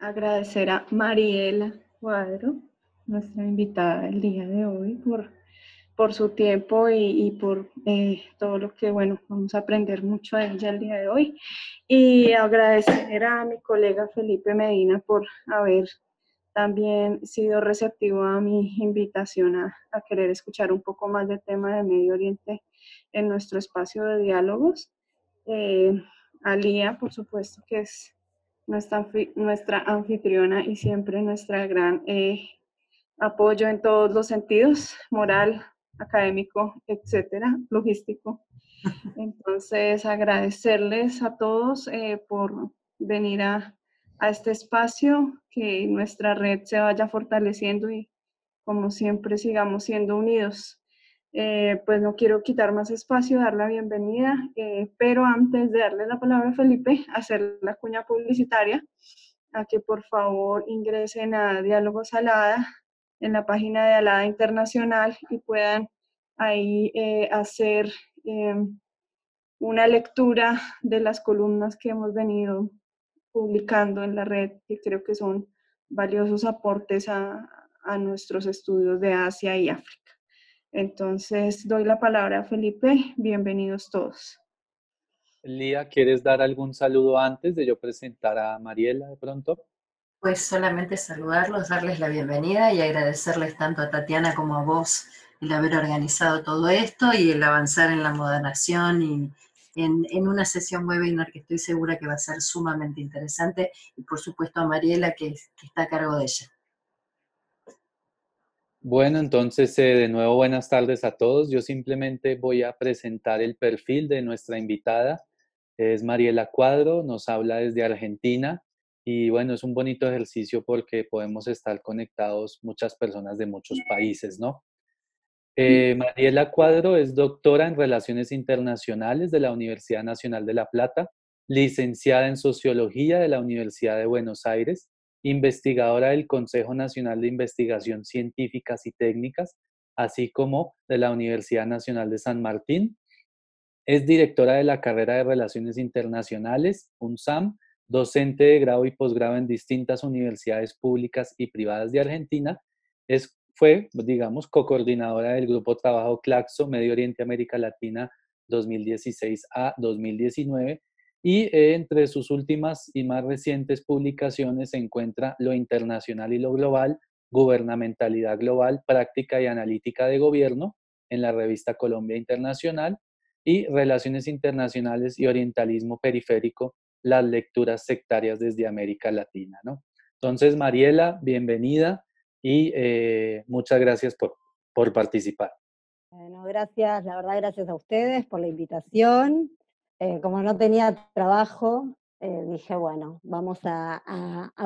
agradecer a Mariela Cuadro, nuestra invitada el día de hoy, por, por su tiempo y, por eh, todo lo que, bueno, vamos a aprender mucho de ella el día de hoy. Y agradecer a mi colega Felipe Medina por haber también sido receptivo a mi invitación a, querer escuchar un poco más del tema de Medio Oriente en nuestro espacio de diálogos. Eh, Alía, por supuesto, que es nuestra, anfitriona y siempre nuestra gran eh, apoyo en todos los sentidos, moral, académico, etcétera, logístico. Entonces, agradecerles a todos eh, por venir a, a, este espacio, que nuestra red se vaya fortaleciendo y, como siempre, sigamos siendo unidos. Eh, pues no quiero quitar más espacio, dar la bienvenida, eh, pero antes de darle la palabra a Felipe, hacer la cuña publicitaria, a que por favor ingresen a Diálogos Alada en la página de Alada Internacional y puedan ahí eh, hacer una lectura de las columnas que hemos venido publicando en la red, que creo que son valiosos aportes a nuestros estudios de Asia y África. Entonces, doy la palabra a Felipe. Bienvenidos todos. Lía, ¿quieres dar algún saludo antes de yo presentar a Mariela de pronto? Pues solamente saludarlos, darles la bienvenida y agradecerles tanto a Tatiana como a vos el haber organizado todo esto y el avanzar en la modernación y en, una sesión webinar que estoy segura que va a ser sumamente interesante y por supuesto a Mariela que está a cargo de ella. Bueno, entonces eh, de nuevo buenas tardes a todos. Yo simplemente voy a presentar el perfil de nuestra invitada. Es Mariela Cuadro, nos habla desde Argentina y bueno, es un bonito ejercicio porque podemos estar conectados muchas personas de muchos países, ¿no? Eh, Mariela Cuadro es doctora en Relaciones Internacionales de la Universidad Nacional de La Plata, licenciada en Sociología de la Universidad de Buenos Aires investigadora del Consejo Nacional de Investigación Científicas y Técnicas, así como de la Universidad Nacional de San Martín. Es directora de la carrera de Relaciones Internacionales, UNSAM, docente de grado y posgrado en distintas universidades públicas y privadas de Argentina. Es, fue, digamos, co-coordinadora del grupo Trabajo Claxo Medio Oriente América Latina 2016 a 2019 y entre sus últimas y más recientes publicaciones se encuentra Lo Internacional y lo Global, Gubernamentalidad Global, Práctica y Analítica de Gobierno, en la revista Colombia Internacional, y Relaciones Internacionales y Orientalismo Periférico, las lecturas sectarias desde América Latina. Entonces, Mariela, bienvenida y eh, muchas gracias por, por participar. Bueno, gracias, la verdad, gracias a ustedes por la invitación. Eh, como no tenía trabajo, eh, dije, bueno, vamos a,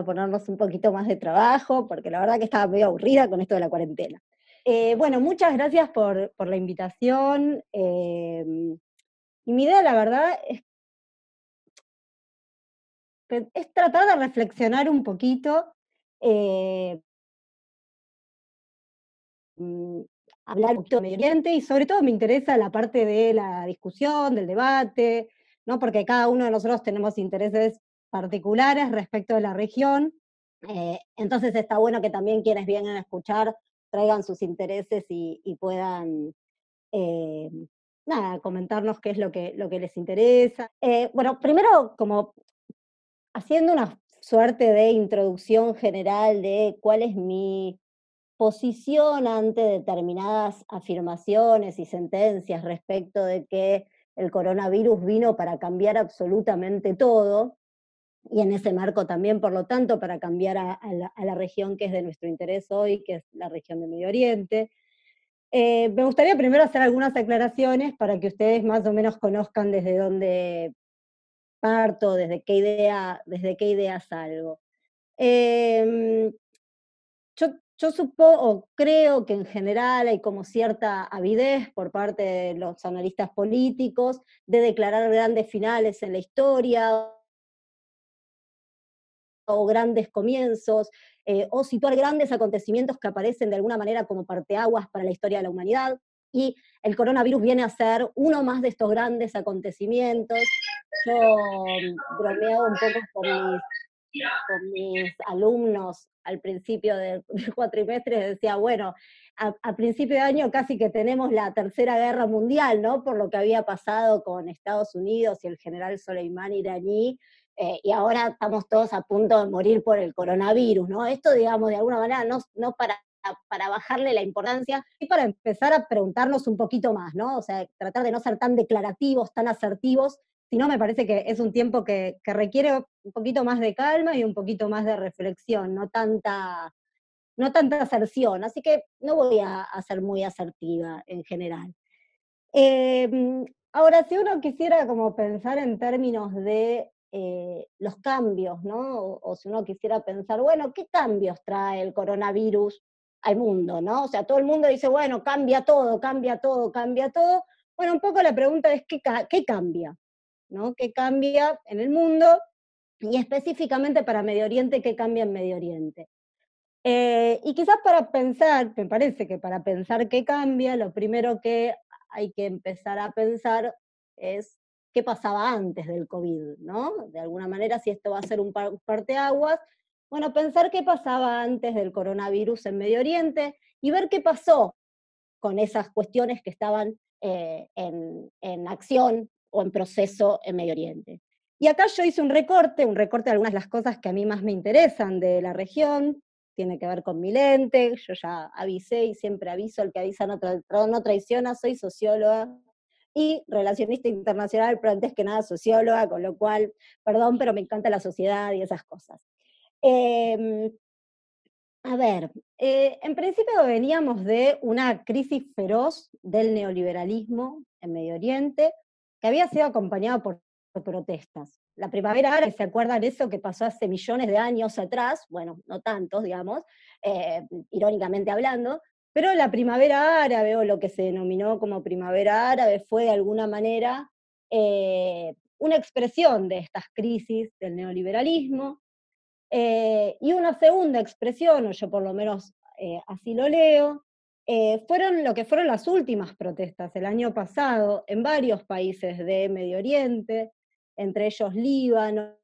ponernos un poquito más de trabajo, porque la verdad que estaba medio aburrida con esto de la cuarentena. Eh, bueno, muchas gracias por, por la invitación. y mi idea, la verdad, es, es tratar de reflexionar un poquito mm, hablar un y sobre todo me interesa la parte de la discusión, del debate, ¿no? porque cada uno de nosotros tenemos intereses particulares respecto de la región, eh, entonces está bueno que también quienes vienen a escuchar traigan sus intereses y, puedan eh, nada, comentarnos qué es lo que, lo que les interesa. Eh, bueno, primero como haciendo una suerte de introducción general de cuál es mi posición ante determinadas afirmaciones y sentencias respecto de que el coronavirus vino para cambiar absolutamente todo, y en ese marco también, por lo tanto, para cambiar a, la, región que es de nuestro interés hoy, que es la región de Medio Oriente. Eh, me gustaría primero hacer algunas aclaraciones para que ustedes más o menos conozcan desde dónde parto, desde qué idea, desde qué idea salgo. Em, yo supongo, creo que en general hay como cierta avidez por parte de los analistas políticos de declarar grandes finales en la historia o grandes comienzos, eh, o situar grandes acontecimientos que aparecen de alguna manera como parteaguas para la historia de la humanidad. Y el coronavirus viene a ser uno más de estos grandes acontecimientos. Yo mm, bromeo un poco con mis alumnos al principio del, cuatrimestre decía, bueno, a, principio de año casi que tenemos la tercera guerra mundial, ¿no? Por lo que había pasado con Estados Unidos y el general Soleimán iraní, eh, y ahora estamos todos a punto de morir por el coronavirus, ¿no? Esto, digamos, de alguna manera, no, para, para bajarle la importancia y para empezar a preguntarnos un poquito más, ¿no? O sea, tratar de no ser tan declarativos, tan asertivos, y no, me parece que es un tiempo que, requiere un poquito más de calma y un poquito más de reflexión, no tanta, no tanta aserción. Así que no voy a, ser muy asertiva en general. Em, ahora, si uno quisiera como pensar en términos de eh, los cambios, O, si uno quisiera pensar, bueno, ¿qué cambios trae el coronavirus al mundo, ¿no? O sea, todo el mundo dice, bueno, cambia todo, cambia todo, cambia todo. Bueno, un poco la pregunta es, ¿qué, qué cambia? ¿no? ¿Qué cambia en el mundo? Y específicamente para Medio Oriente, ¿qué cambia en Medio Oriente? Eh, y quizás para pensar, me parece que para pensar qué cambia, lo primero que hay que empezar a pensar es qué pasaba antes del COVID, ¿no? De alguna manera, si esto va a ser un parteaguas, bueno, pensar qué pasaba antes del coronavirus en Medio Oriente y ver qué pasó con esas cuestiones que estaban eh, en, acción o en proceso en Medio Oriente. Y acá yo hice un recorte, un recorte de algunas de las cosas que a mí más me interesan de la región, tiene que ver con mi lente, yo ya avisé y siempre aviso, el que avisa no, traiciona, soy socióloga y relacionista internacional, pero antes que nada socióloga, con lo cual, perdón, pero me encanta la sociedad y esas cosas. Em, a ver, eh, en principio veníamos de una crisis feroz del neoliberalismo en Medio Oriente, que había sido acompañado por protestas. La primavera árabe, ¿se acuerdan eso que pasó hace millones de años atrás? Bueno, no tantos, digamos, eh, irónicamente hablando, pero la primavera árabe, o lo que se denominó como primavera árabe, fue de alguna manera eh, una expresión de estas crisis del neoliberalismo, eh, y una segunda expresión, o yo por lo menos así lo leo, eh, fueron lo que fueron las últimas protestas el año pasado en varios países de Medio Oriente, entre ellos Líbano,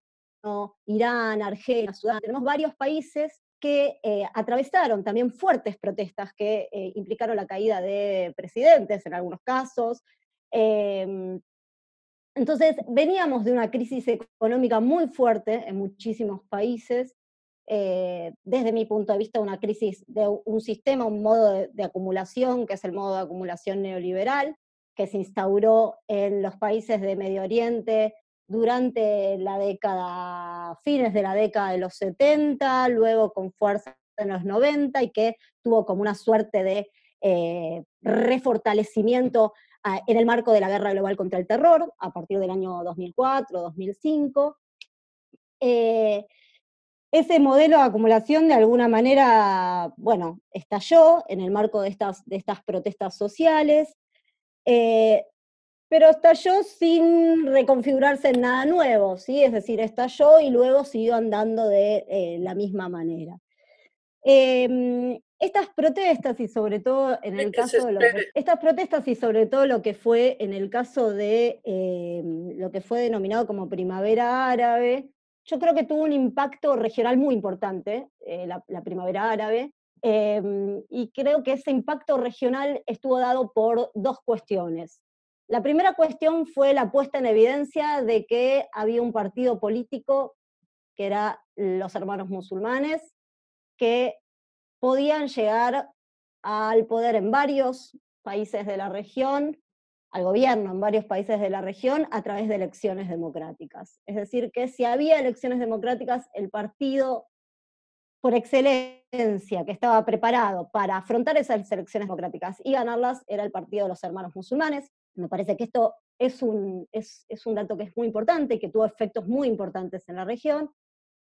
Irán, Argelia, Sudán. Tenemos varios países que eh, atravesaron también fuertes protestas que eh, implicaron la caída de presidentes en algunos casos. Em, entonces, veníamos de una crisis económica muy fuerte en muchísimos países eh, desde mi punto de vista, una crisis de un sistema, un modo de, acumulación, que es el modo de acumulación neoliberal, que se instauró en los países de Medio Oriente durante la década, fines de la década de los 70, luego con fuerza en los 90 y que tuvo como una suerte de eh, refortalecimiento ah, en el marco de la guerra global contra el terror a partir del año 2004, 2005. Ese modelo de acumulación de alguna manera, bueno, estalló en el marco de estas, protestas sociales, eh, pero estalló sin reconfigurarse en nada nuevo, ¿sí? Es decir, estalló y luego siguió andando de eh, la misma manera. Em, estas protestas y sobre todo en el caso de estas protestas y sobre todo lo que fue en el caso de em, lo que fue denominado como primavera árabe yo creo que tuvo un impacto regional muy importante, eh, la, primavera árabe, em, y creo que ese impacto regional estuvo dado por dos cuestiones. La primera cuestión fue la puesta en evidencia de que había un partido político, que era los hermanos musulmanes, que podían llegar al poder en varios países de la región al gobierno en varios países de la región a través de elecciones democráticas. Es decir, que si había elecciones democráticas, el partido por excelencia que estaba preparado para afrontar esas elecciones democráticas y ganarlas era el Partido de los Hermanos Musulmanes. Me parece que esto es un, es, es un dato que es muy importante y que tuvo efectos muy importantes en la región.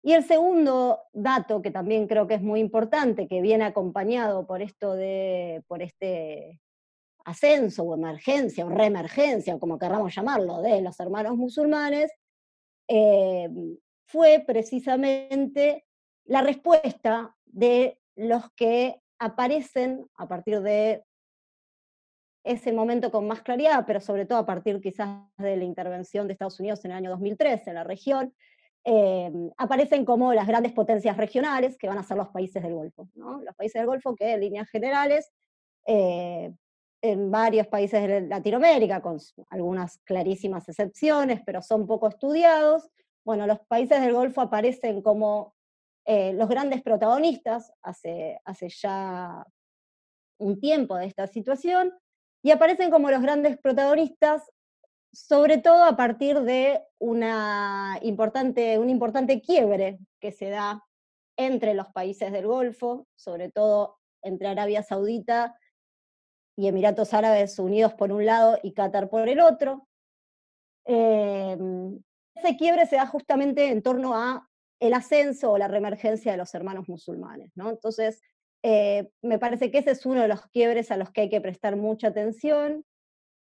Y el segundo dato, que también creo que es muy importante, que viene acompañado por esto de, por este ascenso o emergencia o reemergencia, o como querramos llamarlo, de los hermanos musulmanes, eh, fue precisamente la respuesta de los que aparecen a partir de ese momento con más claridad, pero sobre todo a partir quizás de la intervención de Estados Unidos en el año 2003 en la región, eh, aparecen como las grandes potencias regionales que van a ser los países del Golfo. ¿no? Los países del Golfo que en líneas generales eh, en varios países de Latinoamérica, con algunas clarísimas excepciones, pero son poco estudiados. Bueno, los países del Golfo aparecen como eh, los grandes protagonistas hace, hace ya un tiempo de esta situación, y aparecen como los grandes protagonistas, sobre todo a partir de una importante, un importante quiebre que se da entre los países del Golfo, sobre todo entre Arabia Saudita y Emiratos Árabes Unidos por un lado y Qatar por el otro. Em, ese quiebre se da justamente en torno a el ascenso o la reemergencia de los hermanos musulmanes. Entonces, eh, me parece que ese es uno de los quiebres a los que hay que prestar mucha atención.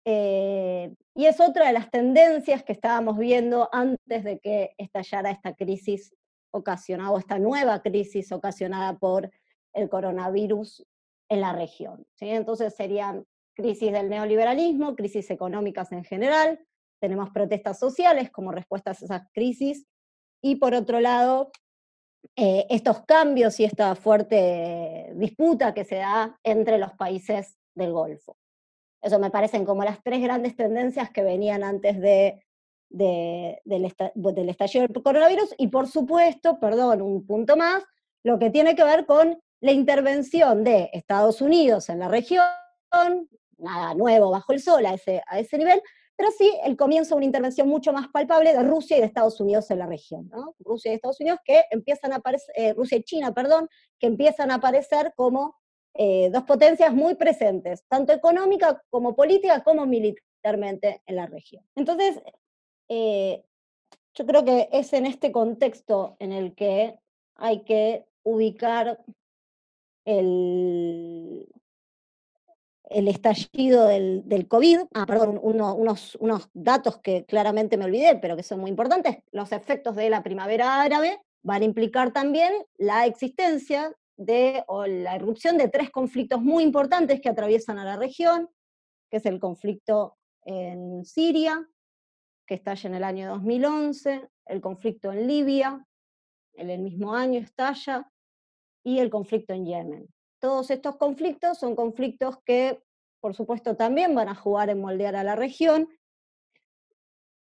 Eh, y es otra de las tendencias que estábamos viendo antes de que estallara esta crisis ocasionada, o esta nueva crisis ocasionada por el coronavirus en la región. ¿sí? Entonces serían crisis del neoliberalismo, crisis económicas en general, tenemos protestas sociales como respuesta a esas crisis, y por otro lado, eh, estos cambios y esta fuerte disputa que se da entre los países del Golfo. Eso me parecen como las tres grandes tendencias que venían antes de, del estallido del coronavirus. Y por supuesto, perdón, un punto más, lo que tiene que ver con la intervención de Estados Unidos en la región, nada nuevo bajo el sol a ese, a ese nivel, pero sí el comienzo de una intervención mucho más palpable de Rusia y de Estados Unidos en la región. Rusia y Estados Unidos que empiezan a eh, Rusia y China, perdón, que empiezan a aparecer como eh, dos potencias muy presentes, tanto económica como política como militarmente en la región. Entonces, eh, yo creo que es en este contexto en el que hay que ubicar el, estallido del, COVID, ah, perdón, unos, datos que claramente me olvidé, pero que son muy importantes, los efectos de la primavera árabe van a implicar también la existencia de, o la erupción de tres conflictos muy importantes que atraviesan a la región, que es el conflicto en Siria, que estalla en el año 2011, el conflicto en Libia, en el mismo año estalla, y el conflicto en Yemen. Todos estos conflictos son conflictos que, por supuesto, también van a jugar en moldear a la región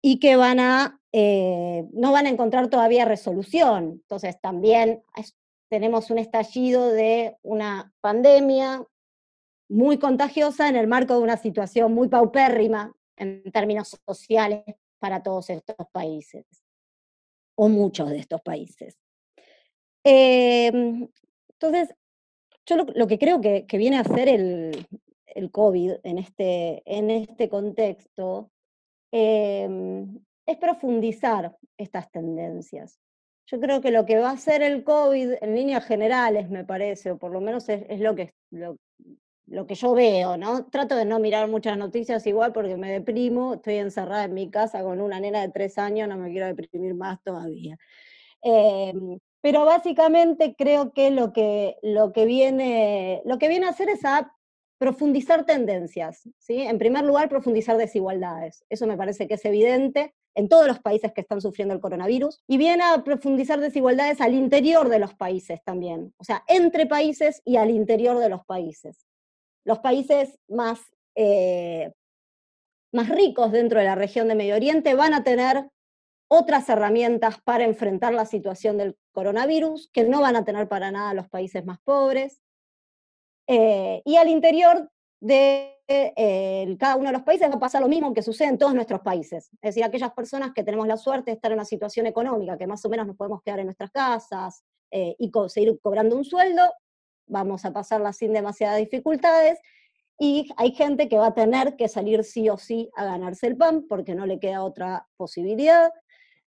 y que van a, eh, no van a encontrar todavía resolución. Entonces, también tenemos un estallido de una pandemia muy contagiosa en el marco de una situación muy paupérrima en términos sociales para todos estos países, o muchos de estos países. Em, entonces, yo lo, que creo que, viene a hacer el, COVID en este, en este contexto em, es profundizar estas tendencias. Yo creo que lo que va a hacer el COVID en líneas generales, me parece, o por lo menos es, lo, que, lo, que yo veo, ¿no? Trato de no mirar muchas noticias igual porque me deprimo, estoy encerrada en mi casa con una nena de tres años, no me quiero deprimir más todavía. Em, pero básicamente creo que lo que, lo que, viene, lo que viene a hacer es a profundizar tendencias, ¿sí? En primer lugar, profundizar desigualdades. Eso me parece que es evidente en todos los países que están sufriendo el coronavirus, y viene a profundizar desigualdades al interior de los países también, o sea, entre países y al interior de los países. Los países más, eh, más ricos dentro de la región de Medio Oriente van a tener otras herramientas para enfrentar la situación del coronavirus, que no van a tener para nada los países más pobres. Eh, y al interior de eh, cada uno de los países va a pasar lo mismo que sucede en todos nuestros países. Es decir, aquellas personas que tenemos la suerte de estar en una situación económica, que más o menos nos podemos quedar en nuestras casas eh, y seguir cobrando un sueldo, vamos a pasarla sin demasiadas dificultades. Y hay gente que va a tener que salir sí o sí a ganarse el pan porque no le queda otra posibilidad.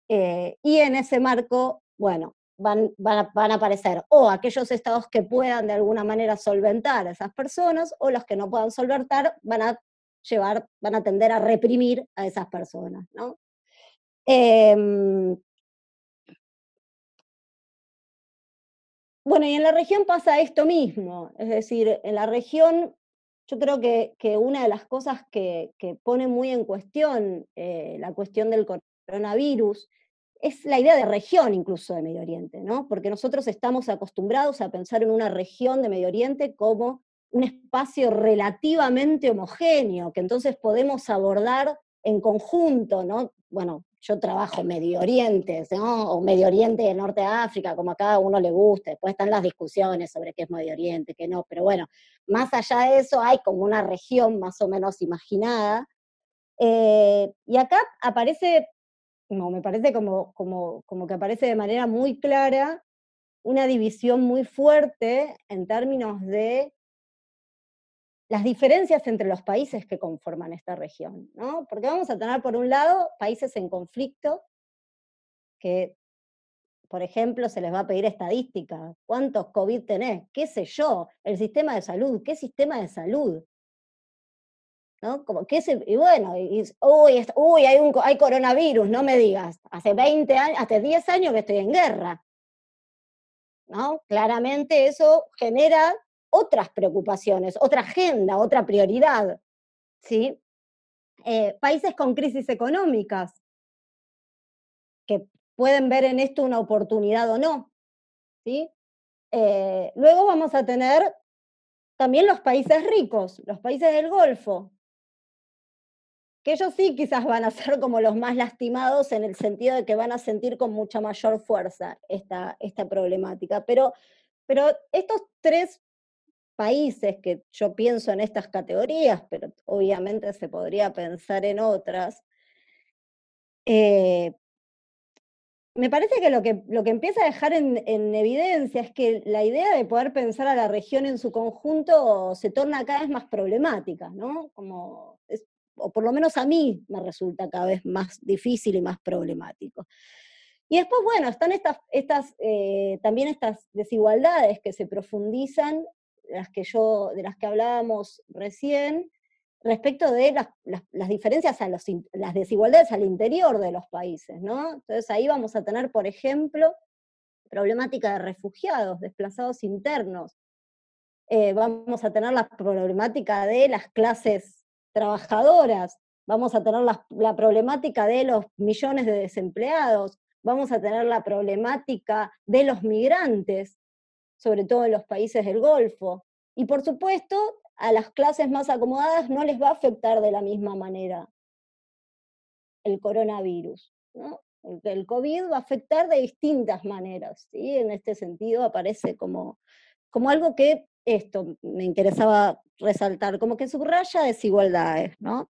Eh, y en ese marco, bueno, van, van, a aparecer o aquellos estados que puedan de alguna manera solventar a esas personas o los que no puedan solventar van a llevar, van a tender a reprimir a esas personas, em, Bueno, y en la región pasa esto mismo, es decir, en la región yo creo que, una de las cosas que, pone muy en cuestión eh, la cuestión del coronavirus, es la idea de región incluso de Medio Oriente, ¿no? Porque nosotros estamos acostumbrados a pensar en una región de Medio Oriente como un espacio relativamente homogéneo, que entonces podemos abordar en conjunto, ¿no? Bueno, yo trabajo Medio Oriente, ¿no? O Medio Oriente y Norte de África, como a cada uno le gusta, después están las discusiones sobre qué es Medio Oriente, qué no, pero bueno, más allá de eso hay como una región más o menos imaginada, eh, y acá aparece me parece como, que aparece de manera muy clara una división muy fuerte en términos de las diferencias entre los países que conforman esta región, ¿no? Porque vamos a tener, por un lado, países en conflicto, que, por ejemplo, se les va a pedir estadísticas, ¿cuántos COVID tenés? ¿Qué sé yo? El sistema de salud, ¿qué sistema de salud? Como qué y bueno, uy, uy, hay, un, hay coronavirus, no me digas, hace 20 años, hace 10 años que estoy en guerra. ¿no? Claramente eso genera otras preocupaciones, otra agenda, otra prioridad. ¿sí? Eh, países con crisis económicas, que pueden ver en esto una oportunidad o no. ¿sí? Eh, luego vamos a tener también los países ricos, los países del Golfo, que ellos sí quizás van a ser como los más lastimados en el sentido de que van a sentir con mucha mayor fuerza esta, esta problemática. Pero, pero estos tres países que yo pienso en estas categorías, pero obviamente se podría pensar en otras, eh, me parece que lo que, lo que empieza a dejar en, evidencia es que la idea de poder pensar a la región en su conjunto se torna cada vez más problemática, ¿no? Como o por lo menos a mí me resulta cada vez más difícil y más problemático. Y después, bueno, están estas, estas eh, también estas desigualdades que se profundizan, las que yo, de las que hablábamos recién, respecto de las, diferencias, a las desigualdades al interior de los países, ¿no? Entonces ahí vamos a tener, por ejemplo, problemática de refugiados, desplazados internos, eh, vamos a tener la problemática de las clases trabajadoras, vamos a tener la, problemática de los millones de desempleados, vamos a tener la problemática de los migrantes, sobre todo en los países del Golfo. Y por supuesto, a las clases más acomodadas no les va a afectar de la misma manera el coronavirus. El COVID va a afectar de distintas maneras, en este sentido aparece como, como algo que esto me interesaba resaltar, como que subraya desigualdades, ¿no?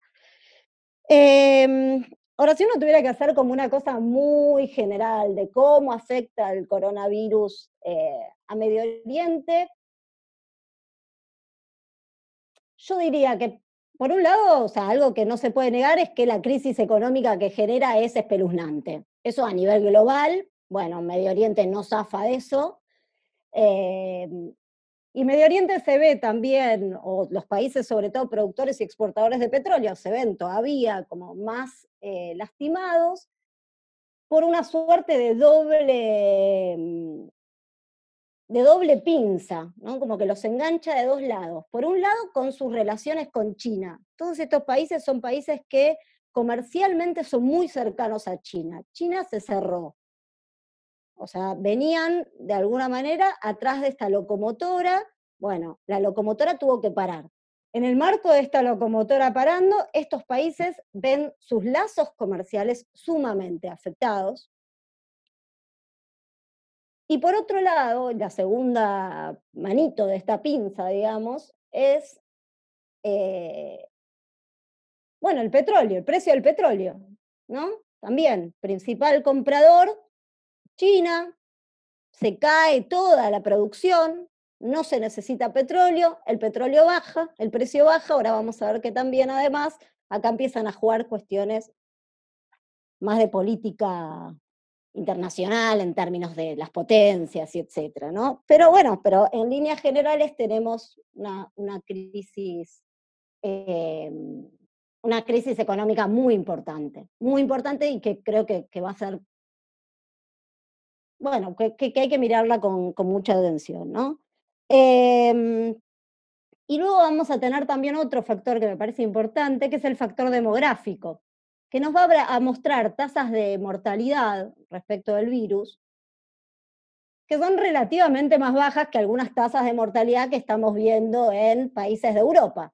Em, ahora, si uno tuviera que hacer como una cosa muy general de cómo afecta el coronavirus eh, a Medio Oriente, yo diría que, por un lado, o sea, algo que no se puede negar es que la crisis económica que genera es espeluznante. Eso a nivel global, bueno, Medio Oriente no zafa de eso. Em, y Medio Oriente se ve también, o los países sobre todo productores y exportadores de petróleo, se ven todavía como más eh, lastimados por una suerte de doble, mm, de doble pinza, como que los engancha de dos lados. Por un lado, con sus relaciones con China. Todos estos países son países que comercialmente son muy cercanos a China. China se cerró. O sea, venían de alguna manera atrás de esta locomotora. Bueno, la locomotora tuvo que parar. En el marco de esta locomotora parando, estos países ven sus lazos comerciales sumamente afectados. Y por otro lado, la segunda manito de esta pinza, digamos, es, eh, bueno, el petróleo, el precio del petróleo, ¿no? También, principal comprador China, se cae toda la producción, no se necesita petróleo, el petróleo baja, el precio baja, ahora vamos a ver que también además acá empiezan a jugar cuestiones más de política internacional en términos de las potencias y etcétera, ¿no? Pero bueno, pero en líneas generales tenemos una, una crisis, eh, una crisis económica muy importante, muy importante y que creo que, que va a ser bueno, que, hay que mirarla con, mucha atención, ¿no? Em, y luego vamos a tener también otro factor que me parece importante, que es el factor demográfico, que nos va a mostrar tasas de mortalidad respecto del virus, que son relativamente más bajas que algunas tasas de mortalidad que estamos viendo en países de Europa.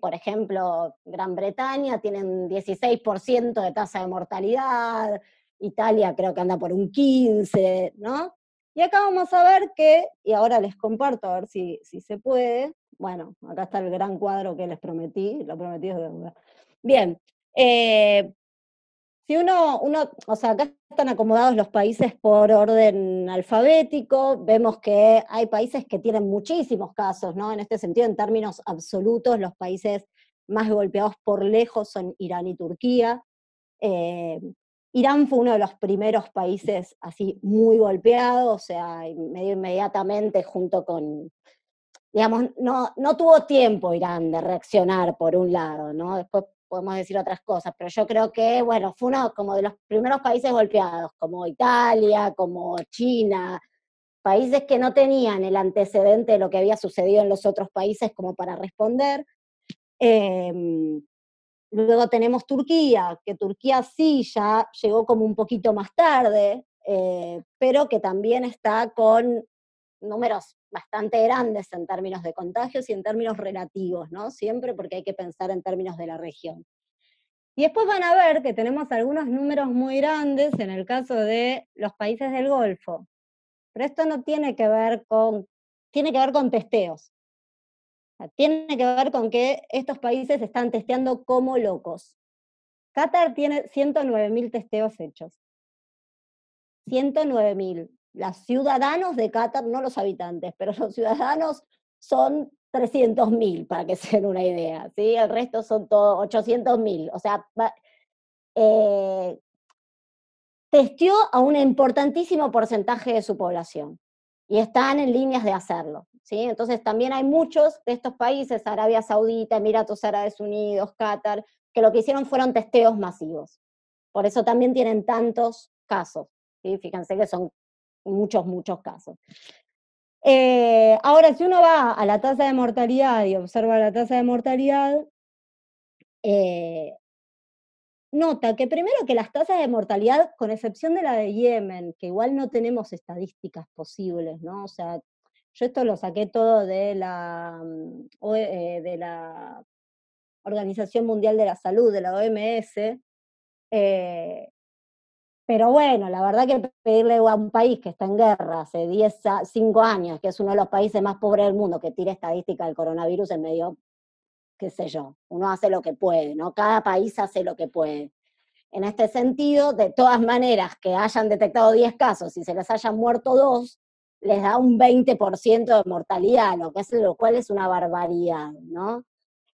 Por ejemplo, Gran Bretaña tienen 16% de tasa de mortalidad, Italia creo que anda por un 15, ¿no? Y acá vamos a ver que, y ahora les comparto a ver si, si se puede, bueno, acá está el gran cuadro que les prometí, lo prometí es deuda. Bien, eh, si uno, uno, o sea, acá están acomodados los países por orden alfabético, vemos que hay países que tienen muchísimos casos, ¿no? En este sentido, en términos absolutos, los países más golpeados por lejos son Irán y Turquía. Eh, Irán fue uno de los primeros países así muy golpeados, o sea, medio inmediatamente junto con, digamos, no, no tuvo tiempo Irán de reaccionar por un lado, ¿no? Después podemos decir otras cosas, pero yo creo que, bueno, fue uno como de los primeros países golpeados, como Italia, como China, países que no tenían el antecedente de lo que había sucedido en los otros países como para responder. Em, Luego tenemos Turquía, que Turquía sí ya llegó como un poquito más tarde, eh, pero que también está con números bastante grandes en términos de contagios y en términos relativos, ¿no? Siempre porque hay que pensar en términos de la región. Y después van a ver que tenemos algunos números muy grandes en el caso de los países del Golfo. Pero esto no tiene que ver con, tiene que ver con testeos tiene que ver con que estos países están testeando como locos. Qatar tiene 109.000 testeos hechos. 109.000. Los ciudadanos de Qatar, no los habitantes, pero los ciudadanos son 300.000, para que se den una idea. ¿sí? El resto son 800.000. O sea, eh, testió a un importantísimo porcentaje de su población y están en líneas de hacerlo. ¿sí? Entonces también hay muchos de estos países, Arabia Saudita, Emiratos Árabes Unidos, Qatar, que lo que hicieron fueron testeos masivos. Por eso también tienen tantos casos. ¿sí? Fíjense que son muchos, muchos casos. Eh, ahora, si uno va a la tasa de mortalidad y observa la tasa de mortalidad, eh, nota que primero que las tasas de mortalidad, con excepción de la de Yemen, que igual no tenemos estadísticas posibles, ¿no? O sea, yo esto lo saqué todo de la, mm, e, eh, de la Organización Mundial de la Salud, de la OMS, eh, pero bueno, la verdad que pedirle a un país que está en guerra hace 10, 5 años, que es uno de los países más pobres del mundo, que tire estadística del coronavirus, en medio qué sé yo, uno hace lo que puede, ¿no? Cada país hace lo que puede. En este sentido, de todas maneras, que hayan detectado 10 casos y se les hayan muerto dos, les da un 20% de mortalidad, lo, que es, lo cual es una barbaridad, ¿no?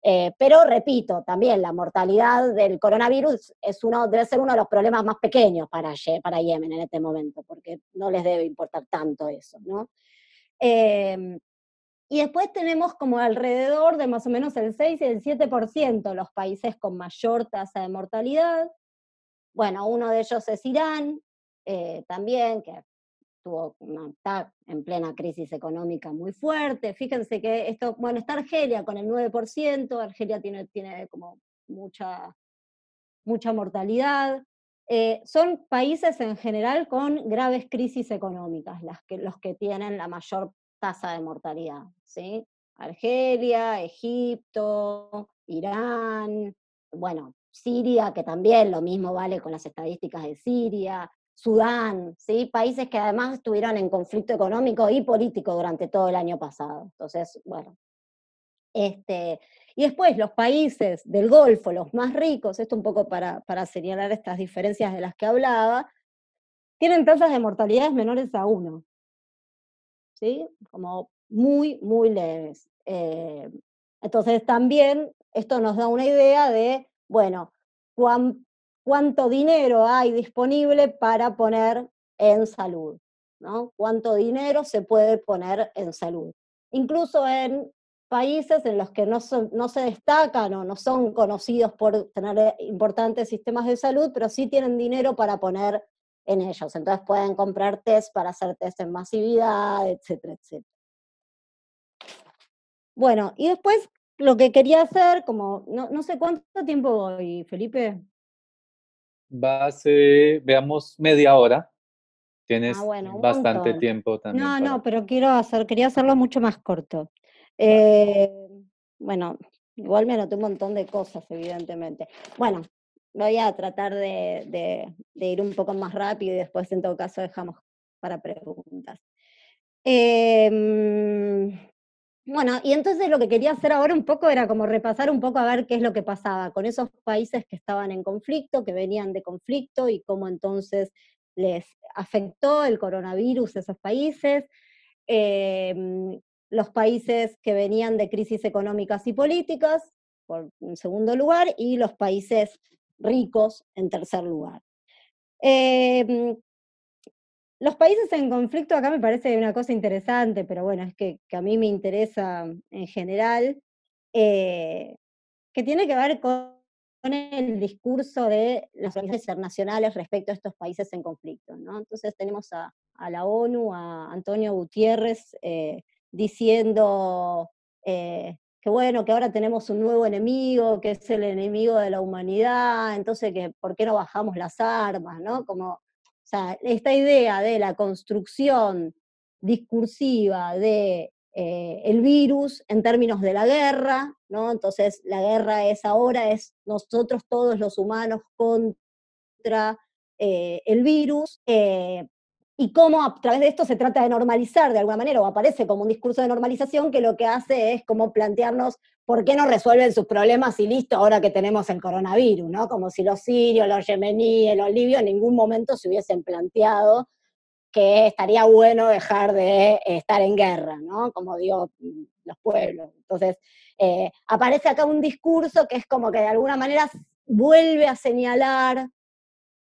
Eh, pero repito, también la mortalidad del coronavirus es uno, debe ser uno de los problemas más pequeños para, para Yemen en este momento, porque no les debe importar tanto eso, ¿no? Em, y después tenemos como alrededor de más o menos el 6 y el 7% los países con mayor tasa de mortalidad. Bueno, uno de ellos es Irán, eh, también, que tuvo está en plena crisis económica muy fuerte. Fíjense que esto, bueno, está Argelia con el 9%, Argelia tiene, tiene como mucha, mucha mortalidad. Eh, son países en general con graves crisis económicas que, los que tienen la mayor tasa de mortalidad. ¿sí? Argelia, Egipto, Irán, bueno, Siria, que también lo mismo vale con las estadísticas de Siria, Sudán, ¿sí? países que además estuvieron en conflicto económico y político durante todo el año pasado. Entonces, bueno. Este, y después los países del Golfo, los más ricos, esto un poco para, para señalar estas diferencias de las que hablaba, tienen tasas de mortalidades menores a uno, como muy, muy leves. Eh, entonces también esto nos da una idea de, bueno, cuánto dinero hay disponible para poner en salud, ¿no? Cuánto dinero se puede poner en salud. Incluso en países en los que no, no se destacan o no son conocidos por tener eh, importantes sistemas de salud, pero sí tienen dinero para poner en ellos. Entonces pueden comprar test para hacer test en masividad, etcétera, etcétera. Bueno, y después lo que quería hacer, como no, no sé cuánto tiempo voy, Felipe. Va a ser, veamos, media hora. Tienes ah, bastante tiempo también. No, no, pero quiero hacer, quería hacerlo mucho más corto. Eh, bueno, igual me anoté un montón de cosas, evidentemente. Bueno, voy a tratar de, ir un poco más rápido y después en todo caso dejamos para preguntas. Em, bueno, y entonces lo que quería hacer ahora un poco era como repasar un poco a ver qué es lo que pasaba con esos países que estaban en conflicto, que venían de conflicto y cómo entonces les afectó el coronavirus a esos países, em, los países que venían de crisis económicas y políticas, por un segundo lugar, y los países ricos en tercer lugar. Em, los países en conflicto, acá me parece una cosa interesante, pero bueno, es que, a mí me interesa en general, eh, que tiene que ver con el discurso de las organizaciones internacionales respecto a estos países en conflicto. Entonces tenemos a, la ONU, a Antonio Gutiérrez, eh, diciendo eh, bueno, que ahora tenemos un nuevo enemigo, que es el enemigo de la humanidad, entonces que por qué no bajamos las armas, Como, esta idea de la construcción discursiva de eh, el virus en términos de la guerra, ¿no? Entonces la guerra es ahora, es nosotros todos los humanos contra eh, el virus, eh, y cómo a través de esto se trata de normalizar de alguna manera, o aparece como un discurso de normalización que lo que hace es como plantearnos por qué no resuelven sus problemas y listo ahora que tenemos el coronavirus, ¿no? Como si los sirios, los yemeníes, los libios en ningún momento se hubiesen planteado que estaría bueno dejar de eh, estar en guerra, ¿no? Como digo, los pueblos. Entonces, eh, aparece acá un discurso que es como que de alguna manera vuelve a señalar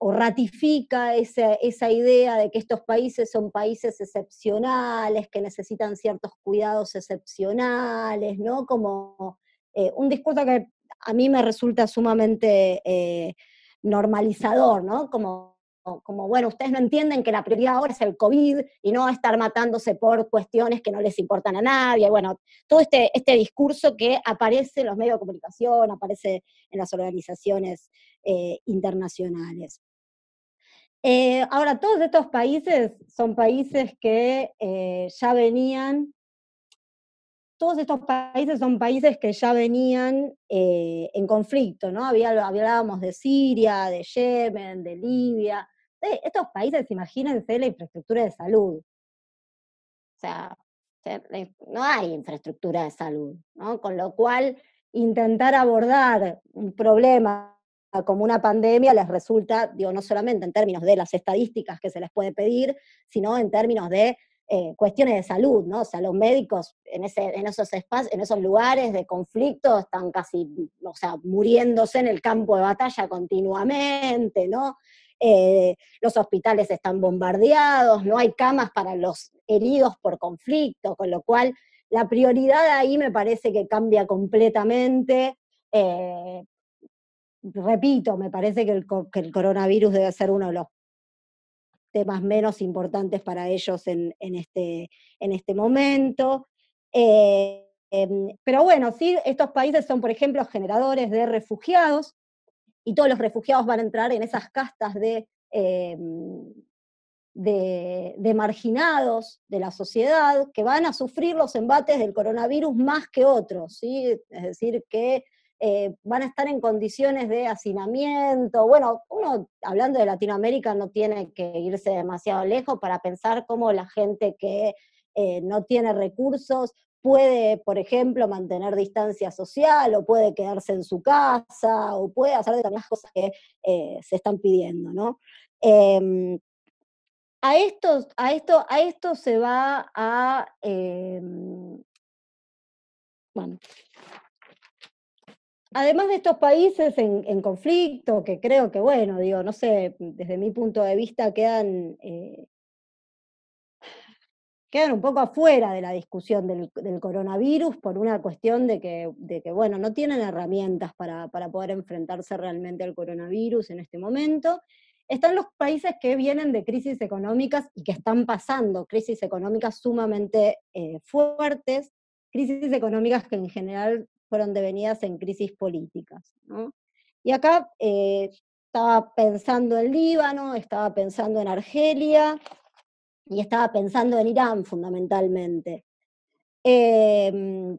o ratifica esa, idea de que estos países son países excepcionales, que necesitan ciertos cuidados excepcionales, ¿no? Como eh, un discurso que a mí me resulta sumamente eh, normalizador, ¿no? Como, como, bueno, ustedes no entienden que la prioridad ahora es el COVID y no estar matándose por cuestiones que no les importan a nadie. Bueno, todo este, este discurso que aparece en los medios de comunicación, aparece en las organizaciones eh, internacionales. Eh, ahora, todos estos países son países que eh, ya venían, todos estos países son países que ya venían eh, en conflicto, ¿no? Había, hablábamos de Siria, de Yemen, de Libia. estos países, imagínense la infraestructura de salud. O sea, no hay infraestructura de salud, ¿no? Con lo cual, intentar abordar un problema como una pandemia les resulta, digo, no solamente en términos de las estadísticas que se les puede pedir, sino en términos de eh, cuestiones de salud, ¿no? O sea, los médicos en, ese, en esos espacios, en esos lugares de conflicto están casi, o sea, muriéndose en el campo de batalla continuamente, ¿no? Eh, los hospitales están bombardeados, no hay camas para los heridos por conflicto, con lo cual la prioridad ahí me parece que cambia completamente. Eh, repito, me parece que el, que el, coronavirus debe ser uno de los temas menos importantes para ellos en, en, este, en este, momento. Eh, em, pero bueno, sí, estos países son, por ejemplo, generadores de refugiados y todos los refugiados van a entrar en esas castas de, em, de, de marginados de la sociedad que van a sufrir los embates del coronavirus más que otros, ¿sí? Es decir, que eh, van a estar en condiciones de hacinamiento. Bueno, uno hablando de Latinoamérica no tiene que irse demasiado lejos para pensar cómo la gente que eh, no tiene recursos puede, por ejemplo, mantener distancia social o puede quedarse en su casa o puede hacer las cosas que eh, se están pidiendo, ¿no? Em, a, esto, a, esto, a esto se va a... Em, bueno, además de estos países en, conflicto, que creo que, bueno, digo, no sé, desde mi punto de vista quedan, eh, quedan un poco afuera de la discusión del, coronavirus por una cuestión de que, de que bueno, no tienen herramientas para, para, poder enfrentarse realmente al coronavirus en este momento. Están los países que vienen de crisis económicas y que están pasando crisis económicas sumamente eh, fuertes, crisis económicas que en general fueron devenidas en crisis políticas. Y acá eh, estaba pensando en Líbano, estaba pensando en Argelia y estaba pensando en Irán fundamentalmente. Em,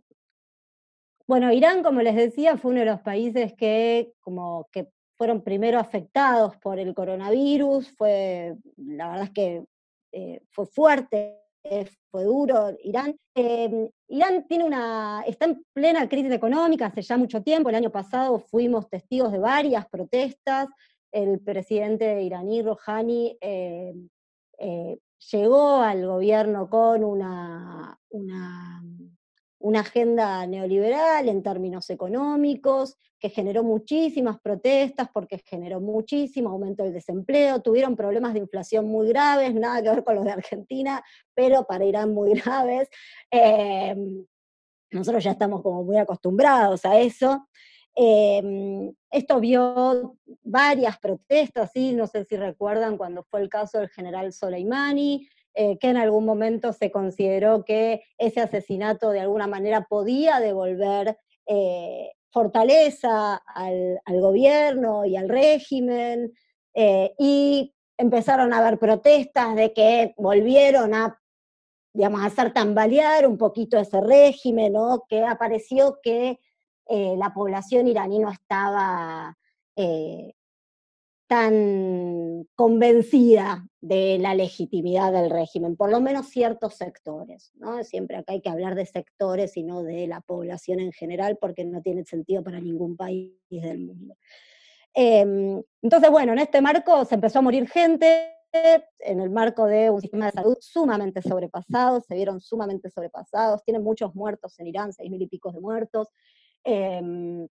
bueno, Irán, como les decía, fue uno de los países que, como que fueron primero afectados por el coronavirus, fue, la verdad es que eh, fue fuerte eh, fue duro, Irán. Em, Irán tiene una, está en plena crisis económica hace ya mucho tiempo, el año pasado fuimos testigos de varias protestas, el presidente iraní Rouhani em, eh, llegó al gobierno con una una agenda neoliberal en términos económicos, que generó muchísimas protestas porque generó muchísimo aumento del desempleo, tuvieron problemas de inflación muy graves, nada que ver con los de Argentina, pero para Irán muy graves. Em, nosotros ya estamos como muy acostumbrados a eso. Em, esto vio varias protestas, no sé si recuerdan cuando fue el caso del general Soleimani, eh, que en algún momento se consideró que ese asesinato de alguna manera podía devolver eh, fortaleza al, gobierno y al régimen, eh, y empezaron a haber protestas de que volvieron a, digamos, a hacer tambalear un poquito ese régimen, ¿no? que apareció que la población iraní no estaba tan convencida de la legitimidad del régimen, por lo menos ciertos sectores. ¿no? Siempre acá hay que hablar de sectores y no de la población en general, porque no tiene sentido para ningún país del mundo. Em, entonces, bueno, en este marco se empezó a morir gente, en el marco de un sistema de salud sumamente sobrepasado, se vieron sumamente sobrepasados, tienen muchos muertos en Irán, seis mil y pico de muertos. Em,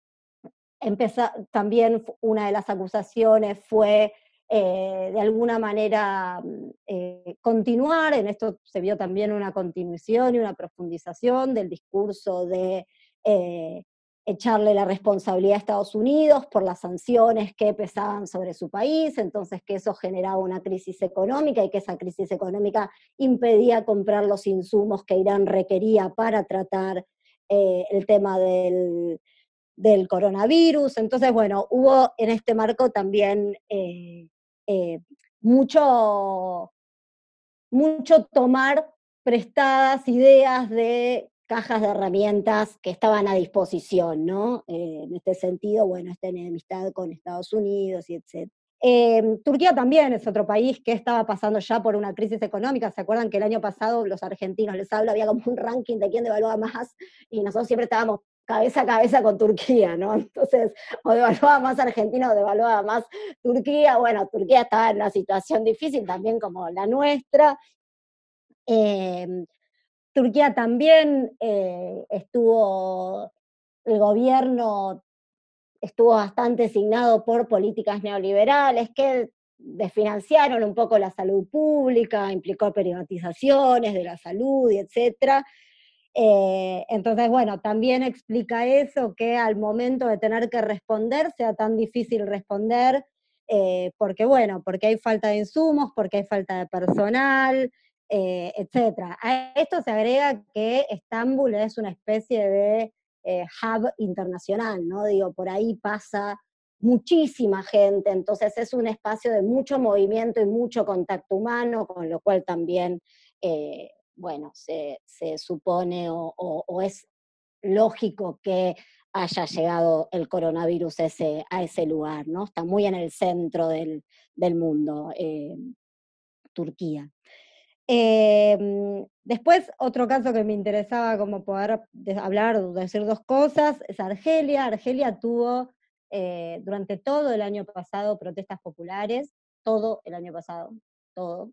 empezó, también una de las acusaciones fue eh, de alguna manera mm, eh, continuar, en esto se vio también una continuación y una profundización del discurso de eh, echarle la responsabilidad a Estados Unidos por las sanciones que pesaban sobre su país, entonces que eso generaba una crisis económica y que esa crisis económica impedía comprar los insumos que Irán requería para tratar el tema del, del coronavirus. Entonces, bueno, hubo en este marco también eh, eh, mucho, mucho tomar prestadas ideas de cajas de herramientas que estaban a disposición, ¿no? Eh, en este sentido, bueno, esta enemistad con Estados Unidos y etc. Em, Turquía también es otro país que estaba pasando ya por una crisis económica. ¿Se acuerdan que el año pasado los argentinos les hablo, había como un ranking de quién devaluaba más y nosotros siempre estábamos cabeza a cabeza con Turquía, ¿no? Entonces, o devaluaba más Argentina o devaluaba más Turquía. Bueno, Turquía estaba en una situación difícil también como la nuestra. Em, Turquía también eh, estuvo, el gobierno estuvo bastante signado por políticas neoliberales que desfinanciaron un poco la salud pública, implicó privatizaciones de la salud y etcétera. Eh, entonces, bueno, también explica eso, que al momento de tener que responder sea tan difícil responder, eh, porque bueno, porque hay falta de insumos, porque hay falta de personal, eh, etc. A esto se agrega que Estambul es una especie de hub internacional, ¿no? Digo, por ahí pasa muchísima gente, entonces es un espacio de mucho movimiento y mucho contacto humano, con lo cual también bueno, se, supone o, es lógico que haya llegado el coronavirus a ese lugar, ¿no? Está muy en el centro del, mundo, eh, Turquía. Em, después, otro caso que me interesaba como poder hablar, decir dos cosas, es Argelia. Argelia tuvo eh, durante todo el año pasado protestas populares, todo el año pasado, todo,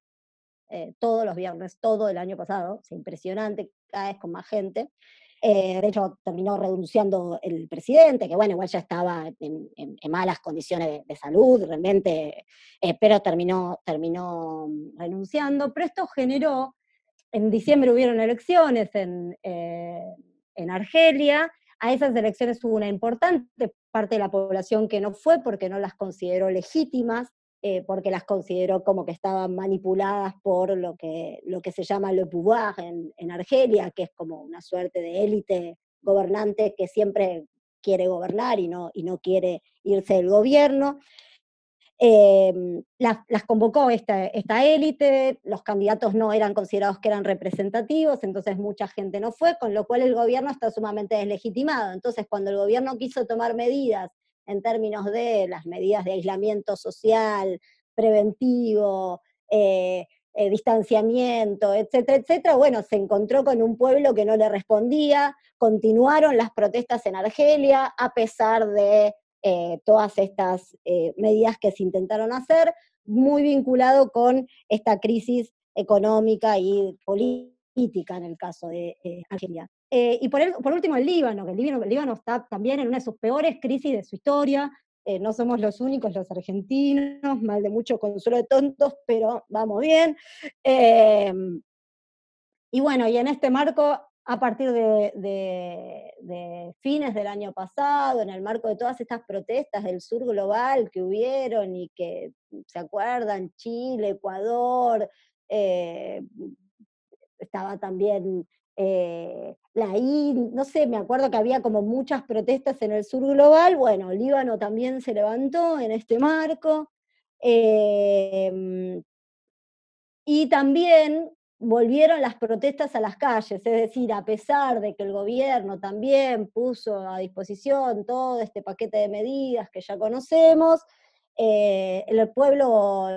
eh, todos los viernes, todo el año pasado. Es impresionante, cada vez con más gente. Eh, de hecho, terminó renunciando el presidente, que bueno, igual ya estaba en, malas condiciones de, salud, realmente, eh, pero terminó, terminó mm, renunciando. Pero esto generó, en diciembre hubieron elecciones en, en Argelia, a esas elecciones hubo una importante parte de la población que no fue porque no las consideró legítimas, eh, porque las consideró como que estaban manipuladas por lo que, lo que se llama le pouvoir en, Argelia, que es como una suerte de élite gobernante que siempre quiere gobernar y no, y no quiere irse del gobierno. Em, las, convocó esta, esta élite, los candidatos no eran considerados que eran representativos, entonces mucha gente no fue, con lo cual el gobierno está sumamente deslegitimado. Entonces, cuando el gobierno quiso tomar medidas en términos de las medidas de aislamiento social, preventivo, eh, eh, distanciamiento, etcétera, etcétera, bueno, se encontró con un pueblo que no le respondía, continuaron las protestas en Argelia a pesar de eh, todas estas medidas que se intentaron hacer, muy vinculado con esta crisis económica y política en el caso de Argelia. Eh, y por, último, el Líbano, que el Líbano, está también en una de sus peores crisis de su historia. Eh, no somos los únicos los argentinos, mal de mucho consuelo de tontos, pero vamos bien. Em, y bueno, y en este marco, a partir de, de, fines del año pasado, en el marco de todas estas protestas del sur global que hubieron y que se acuerdan, Chile, Ecuador, eh, estaba también eh, no sé, me acuerdo que había como muchas protestas en el sur global, bueno, Líbano también se levantó en este marco. Em, y también volvieron las protestas a las calles, es decir, a pesar de que el gobierno también puso a disposición todo este paquete de medidas que ya conocemos, eh, el pueblo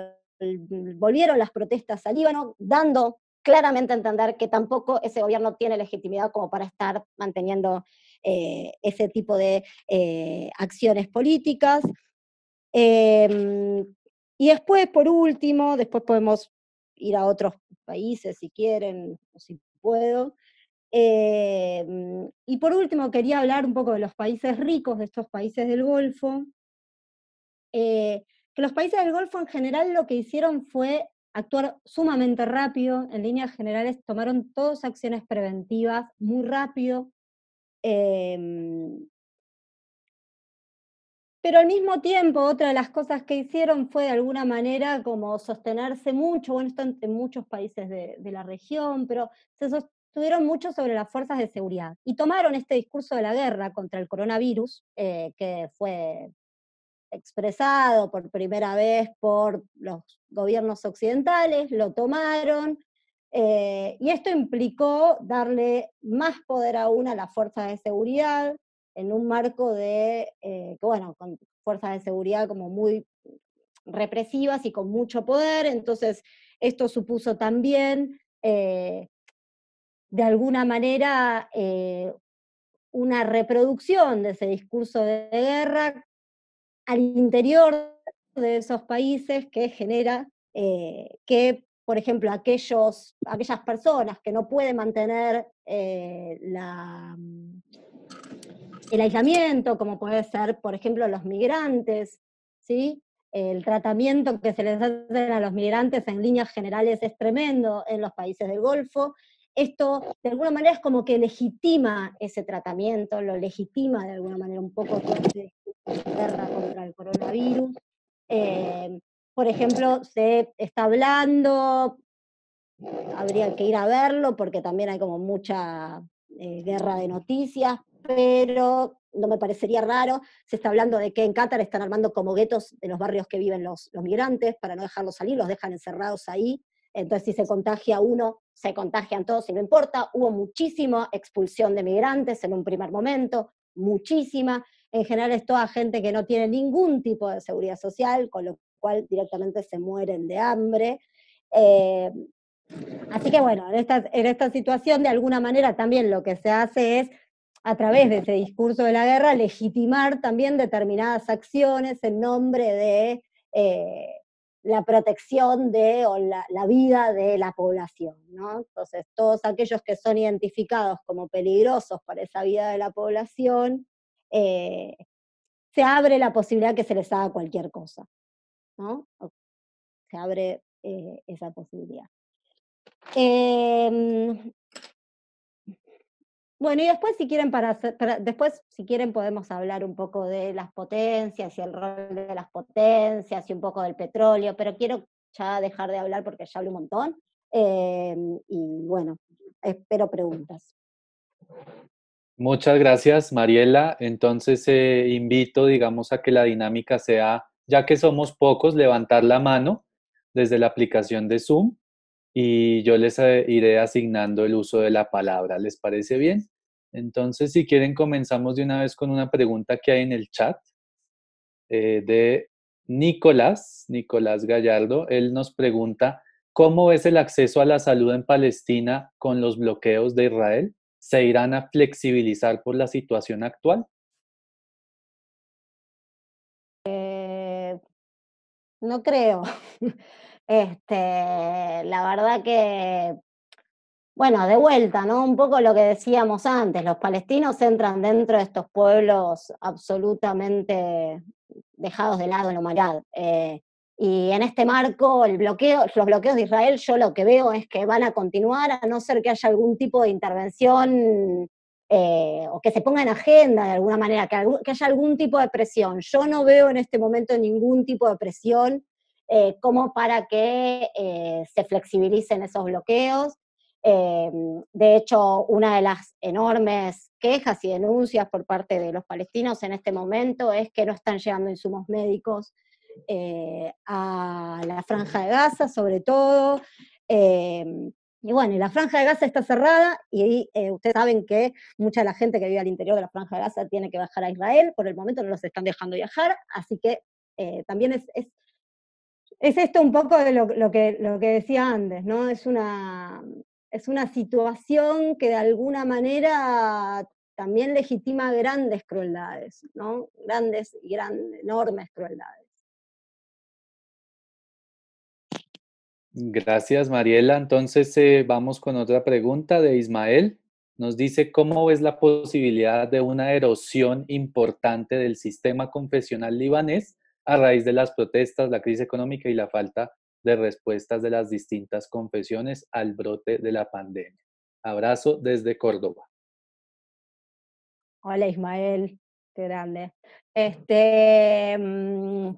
volvieron las protestas al Líbano, dando claramente entender que tampoco ese gobierno tiene legitimidad como para estar manteniendo eh, ese tipo de eh, acciones políticas. Em, y después, por último, después podemos ir a otros países si quieren o si puedo. Em, y por último, quería hablar un poco de los países ricos, de estos países del Golfo. Eh, que los países del Golfo en general lo que hicieron fue actuar sumamente rápido, en líneas generales tomaron todas acciones preventivas muy rápido, em, pero al mismo tiempo otra de las cosas que hicieron fue de alguna manera como sostenerse mucho, bueno, esto en, muchos países de, la región, pero se sostuvieron mucho sobre las fuerzas de seguridad y tomaron este discurso de la guerra contra el coronavirus, eh, que fue expresado por primera vez por los gobiernos occidentales, lo tomaron, eh, y esto implicó darle más poder aún a las fuerzas de seguridad en un marco de, eh, bueno, con fuerzas de seguridad como muy represivas y con mucho poder, entonces esto supuso también, eh, de alguna manera, una reproducción de ese discurso de guerra al interior de esos países que genera eh, que, por ejemplo, aquellos, aquellas personas que no pueden mantener eh, mm, el aislamiento, como puede ser, por ejemplo, los migrantes, ¿sí? el tratamiento que se les hace a los migrantes en líneas generales es tremendo en los países del Golfo. Esto, de alguna manera, es como que legitima ese tratamiento, lo legitima de alguna manera un poco este guerra contra el coronavirus. Eh, por ejemplo, se está hablando, habría que ir a verlo porque también hay como mucha eh, guerra de noticias, pero no me parecería raro, se está hablando de que en Qatar están armando como guetos de los barrios que viven los, los migrantes para no dejarlos salir, los dejan encerrados ahí. Entonces, si se contagia uno, se contagian todos y no importa. Hubo muchísima expulsión de migrantes en un primer momento, muchísima en general es toda gente que no tiene ningún tipo de seguridad social, con lo cual directamente se mueren de hambre. Eh, así que bueno, en esta, situación de alguna manera también lo que se hace es, a través de ese discurso de la guerra, legitimar también determinadas acciones en nombre de eh, la protección de o la, vida de la población. Entonces, todos aquellos que son identificados como peligrosos para esa vida de la población, eh, se abre la posibilidad que se les haga cualquier cosa, ¿no? Se abre eh, esa posibilidad. Em, bueno, y después si quieren para, después si quieren podemos hablar un poco de las potencias y el rol de las potencias y un poco del petróleo, pero quiero ya dejar de hablar porque ya hablo un montón. Em, y bueno, espero preguntas. Muchas gracias, Mariela. Entonces, eh, invito, digamos, a que la dinámica sea, ya que somos pocos, levantar la mano desde la aplicación de Zoom y yo les eh, iré asignando el uso de la palabra. ¿Les parece bien? Entonces, si quieren, comenzamos de una vez con una pregunta que hay en el chat eh, de Nicolás, Nicolás Gallardo. Él nos pregunta, ¿cómo es el acceso a la salud en Palestina con los bloqueos de Israel? se irán a flexibilizar por la situación actual? Eh, no creo. Este, la verdad que, bueno, de vuelta, ¿no? Un poco lo que decíamos antes, los palestinos entran dentro de estos pueblos absolutamente dejados de lado en la humanidad. Eh, y en este marco, los bloqueos de Israel, yo lo que veo es que van a continuar, a no ser que haya algún tipo de intervención eh, o que se ponga en agenda de alguna manera, que, haya algún tipo de presión. Yo no veo en este momento ningún tipo de presión eh, como para que eh, se flexibilicen esos bloqueos. de hecho, una de las enormes quejas y denuncias por parte de los palestinos en este momento es que no están llegando insumos médicos eh, a la franja de Gaza, sobre todo. Eh, y bueno, la franja de Gaza está cerrada y eh, ustedes saben que mucha de la gente que vive al interior de la franja de Gaza tiene que bajar a Israel, por el momento no los están dejando viajar, así que también es, es, esto un poco de lo, que, lo que decía antes, ¿no? Es una, es una situación que de alguna manera también legitima grandes crueldades, ¿no? Grandes y grandes, enormes crueldades. Gracias, Mariela. Entonces eh, vamos con otra pregunta de Ismael. Nos dice, ¿cómo ves la posibilidad de una erosión importante del sistema confesional libanés a raíz de las protestas, la crisis económica y la falta de respuestas de las distintas confesiones al brote de la pandemia? Abrazo desde Córdoba. Hola Ismael, qué grande. Este, mm,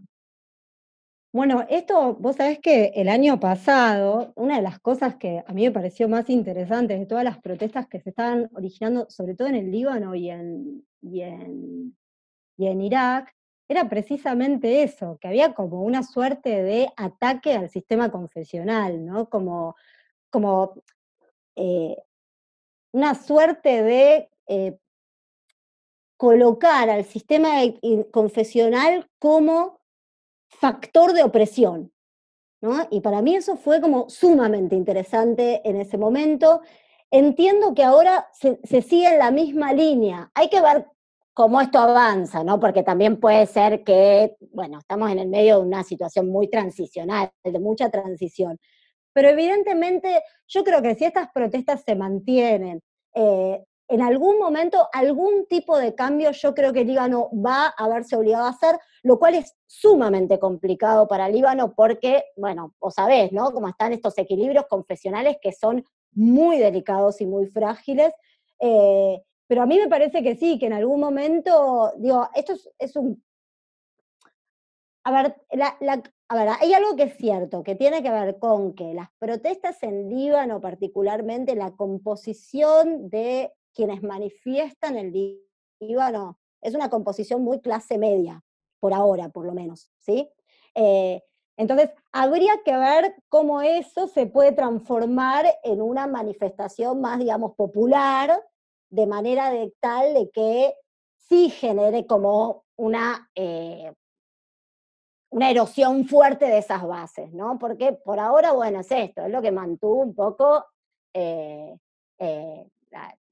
bueno, esto, vos sabés que el año pasado, una de las cosas que a mí me pareció más interesante de todas las protestas que se estaban originando, sobre todo en el Líbano y en, y en, Irak, era precisamente eso, que había como una suerte de ataque al sistema confesional, ¿no? Como, como eh, una suerte de eh, colocar al sistema eh, confesional como factor de opresión. ¿no? Y para mí eso fue como sumamente interesante en ese momento. Entiendo que ahora se, sigue en la misma línea. Hay que ver cómo esto avanza, ¿no? Porque también puede ser que, bueno, estamos en el medio de una situación muy transicional, de mucha transición. Pero evidentemente yo creo que si estas protestas se mantienen, eh, en algún momento algún tipo de cambio yo creo que Líbano va a haberse obligado a hacer, lo cual es sumamente complicado para Líbano porque, bueno, vos sabés, ¿no? Cómo están estos equilibrios confesionales que son muy delicados y muy frágiles. Eh, pero a mí me parece que sí, que en algún momento, digo, esto es, un... a ver, hay algo que es cierto, que tiene que ver con que las protestas en Líbano, particularmente la composición de quienes manifiestan el Líbano es una composición muy clase media, por ahora, por lo menos, ¿sí? Eh, entonces, habría que ver cómo eso se puede transformar en una manifestación más, digamos, popular, de manera de tal de que sí genere como una, eh, una erosión fuerte de esas bases, ¿no? Porque por ahora, bueno, es esto, es lo que mantuvo un poco eh,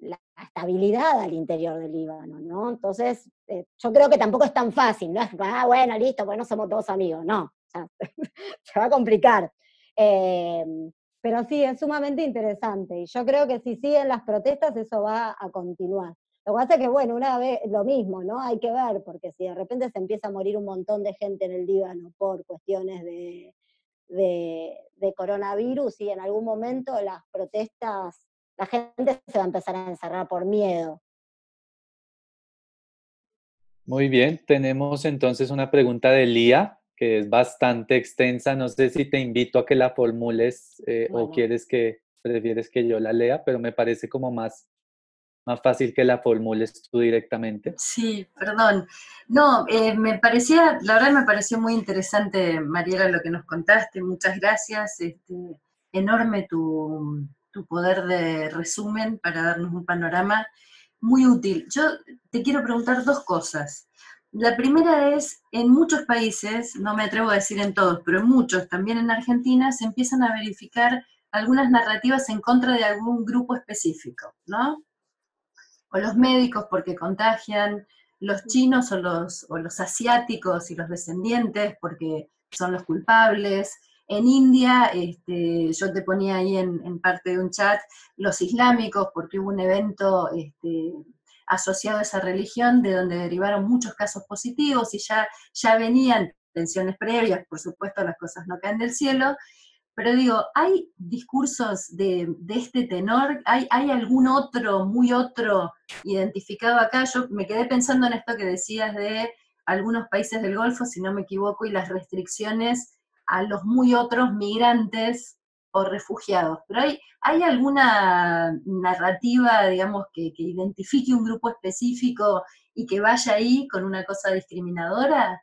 la estabilidad al interior del Líbano, ¿no? Entonces, eh, yo creo que tampoco es tan fácil, ¿no? Es, ah, bueno, listo, no somos todos amigos, no, se va a complicar. Em, pero sí, es sumamente interesante, y yo creo que si siguen las protestas, eso va a continuar. Lo que pasa es que, bueno, una vez lo mismo, ¿no? Hay que ver, porque si de repente se empieza a morir un montón de gente en el Líbano por cuestiones de, de coronavirus y en algún momento las protestas la gente se va a empezar a encerrar por miedo. Muy bien, tenemos entonces una pregunta de Lía, que es bastante extensa. No sé si te invito a que la formules eh, o quieres que, prefieres que yo la lea, pero me parece como más más fácil que la formules tú directamente. Sí, perdón. No, eh, me parecía, la verdad me pareció muy interesante, Mariela, lo que nos contaste. Muchas gracias. Este, enorme tu, tu poder de resumen para darnos un panorama muy útil. Yo te quiero preguntar dos cosas. La primera es, en muchos países, no me atrevo a decir en todos, pero en muchos, también en Argentina, se empiezan a verificar algunas narrativas en contra de algún grupo específico, ¿no? O los médicos porque contagian, los chinos o los, o los asiáticos y los descendientes porque son los culpables, en India, este, yo te ponía ahí en, parte de un chat, los islámicos, porque hubo un evento este, asociado a esa religión de donde derivaron muchos casos positivos y ya, ya venían tensiones previas, por supuesto las cosas no caen del cielo, pero digo, ¿hay discursos de, este tenor? ¿Hay, ¿Hay, algún otro, muy otro, identificado acá? Yo me quedé pensando en esto que decías de algunos países del Golfo, si no me equivoco, y las restricciones a los muy otros migrantes o refugiados. Pero hay, ¿hay alguna narrativa, digamos, que, identifique un grupo específico y que vaya ahí con una cosa discriminadora?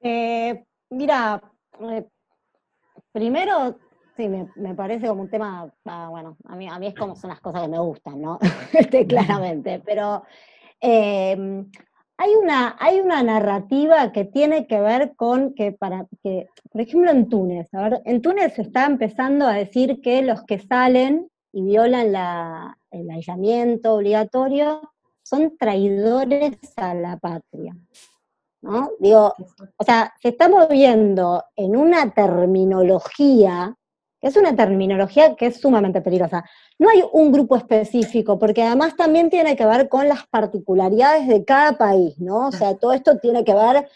Eh, mira, eh, primero, sí, me, parece como un tema, ah, bueno, a mí, a mí es como son las cosas que me gustan, ¿no? Este, claramente, pero eh, hay una, hay una narrativa que tiene que ver con que, para, que, por ejemplo, en Túnez, a en Túnez se está empezando a decir que los que salen y violan la, el aislamiento obligatorio son traidores a la patria. ¿no? Digo, o sea, se está moviendo en una terminología es una terminología que es sumamente peligrosa. No hay un grupo específico, porque además también tiene que ver con las particularidades de cada país, ¿no? O sea, todo esto tiene que ver,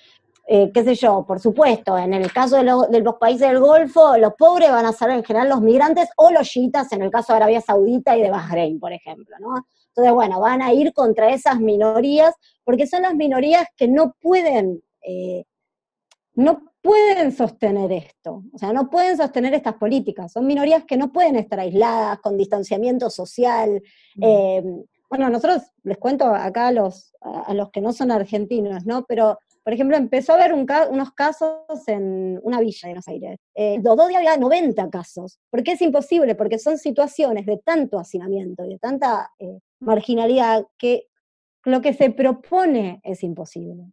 eh, qué sé yo, por supuesto, en el caso de, los países del Golfo, los pobres van a ser en general los migrantes o los yitas, en el caso de Arabia Saudita y de Bahrein, por ejemplo, ¿no? Entonces, bueno, van a ir contra esas minorías, porque son las minorías que no pueden... Eh, no pueden sostener esto, o sea, no pueden sostener estas políticas, son minorías que no pueden estar aisladas, con distanciamiento social. Mm. Eh, bueno, nosotros les cuento acá a los, que no son argentinos, ¿no? Pero, por ejemplo, empezó a haber unos casos en una villa de Buenos Aires. Eh, los dos días había 90 casos, porque es imposible, porque son situaciones de tanto hacinamiento y de tanta eh, marginalidad que lo que se propone es imposible.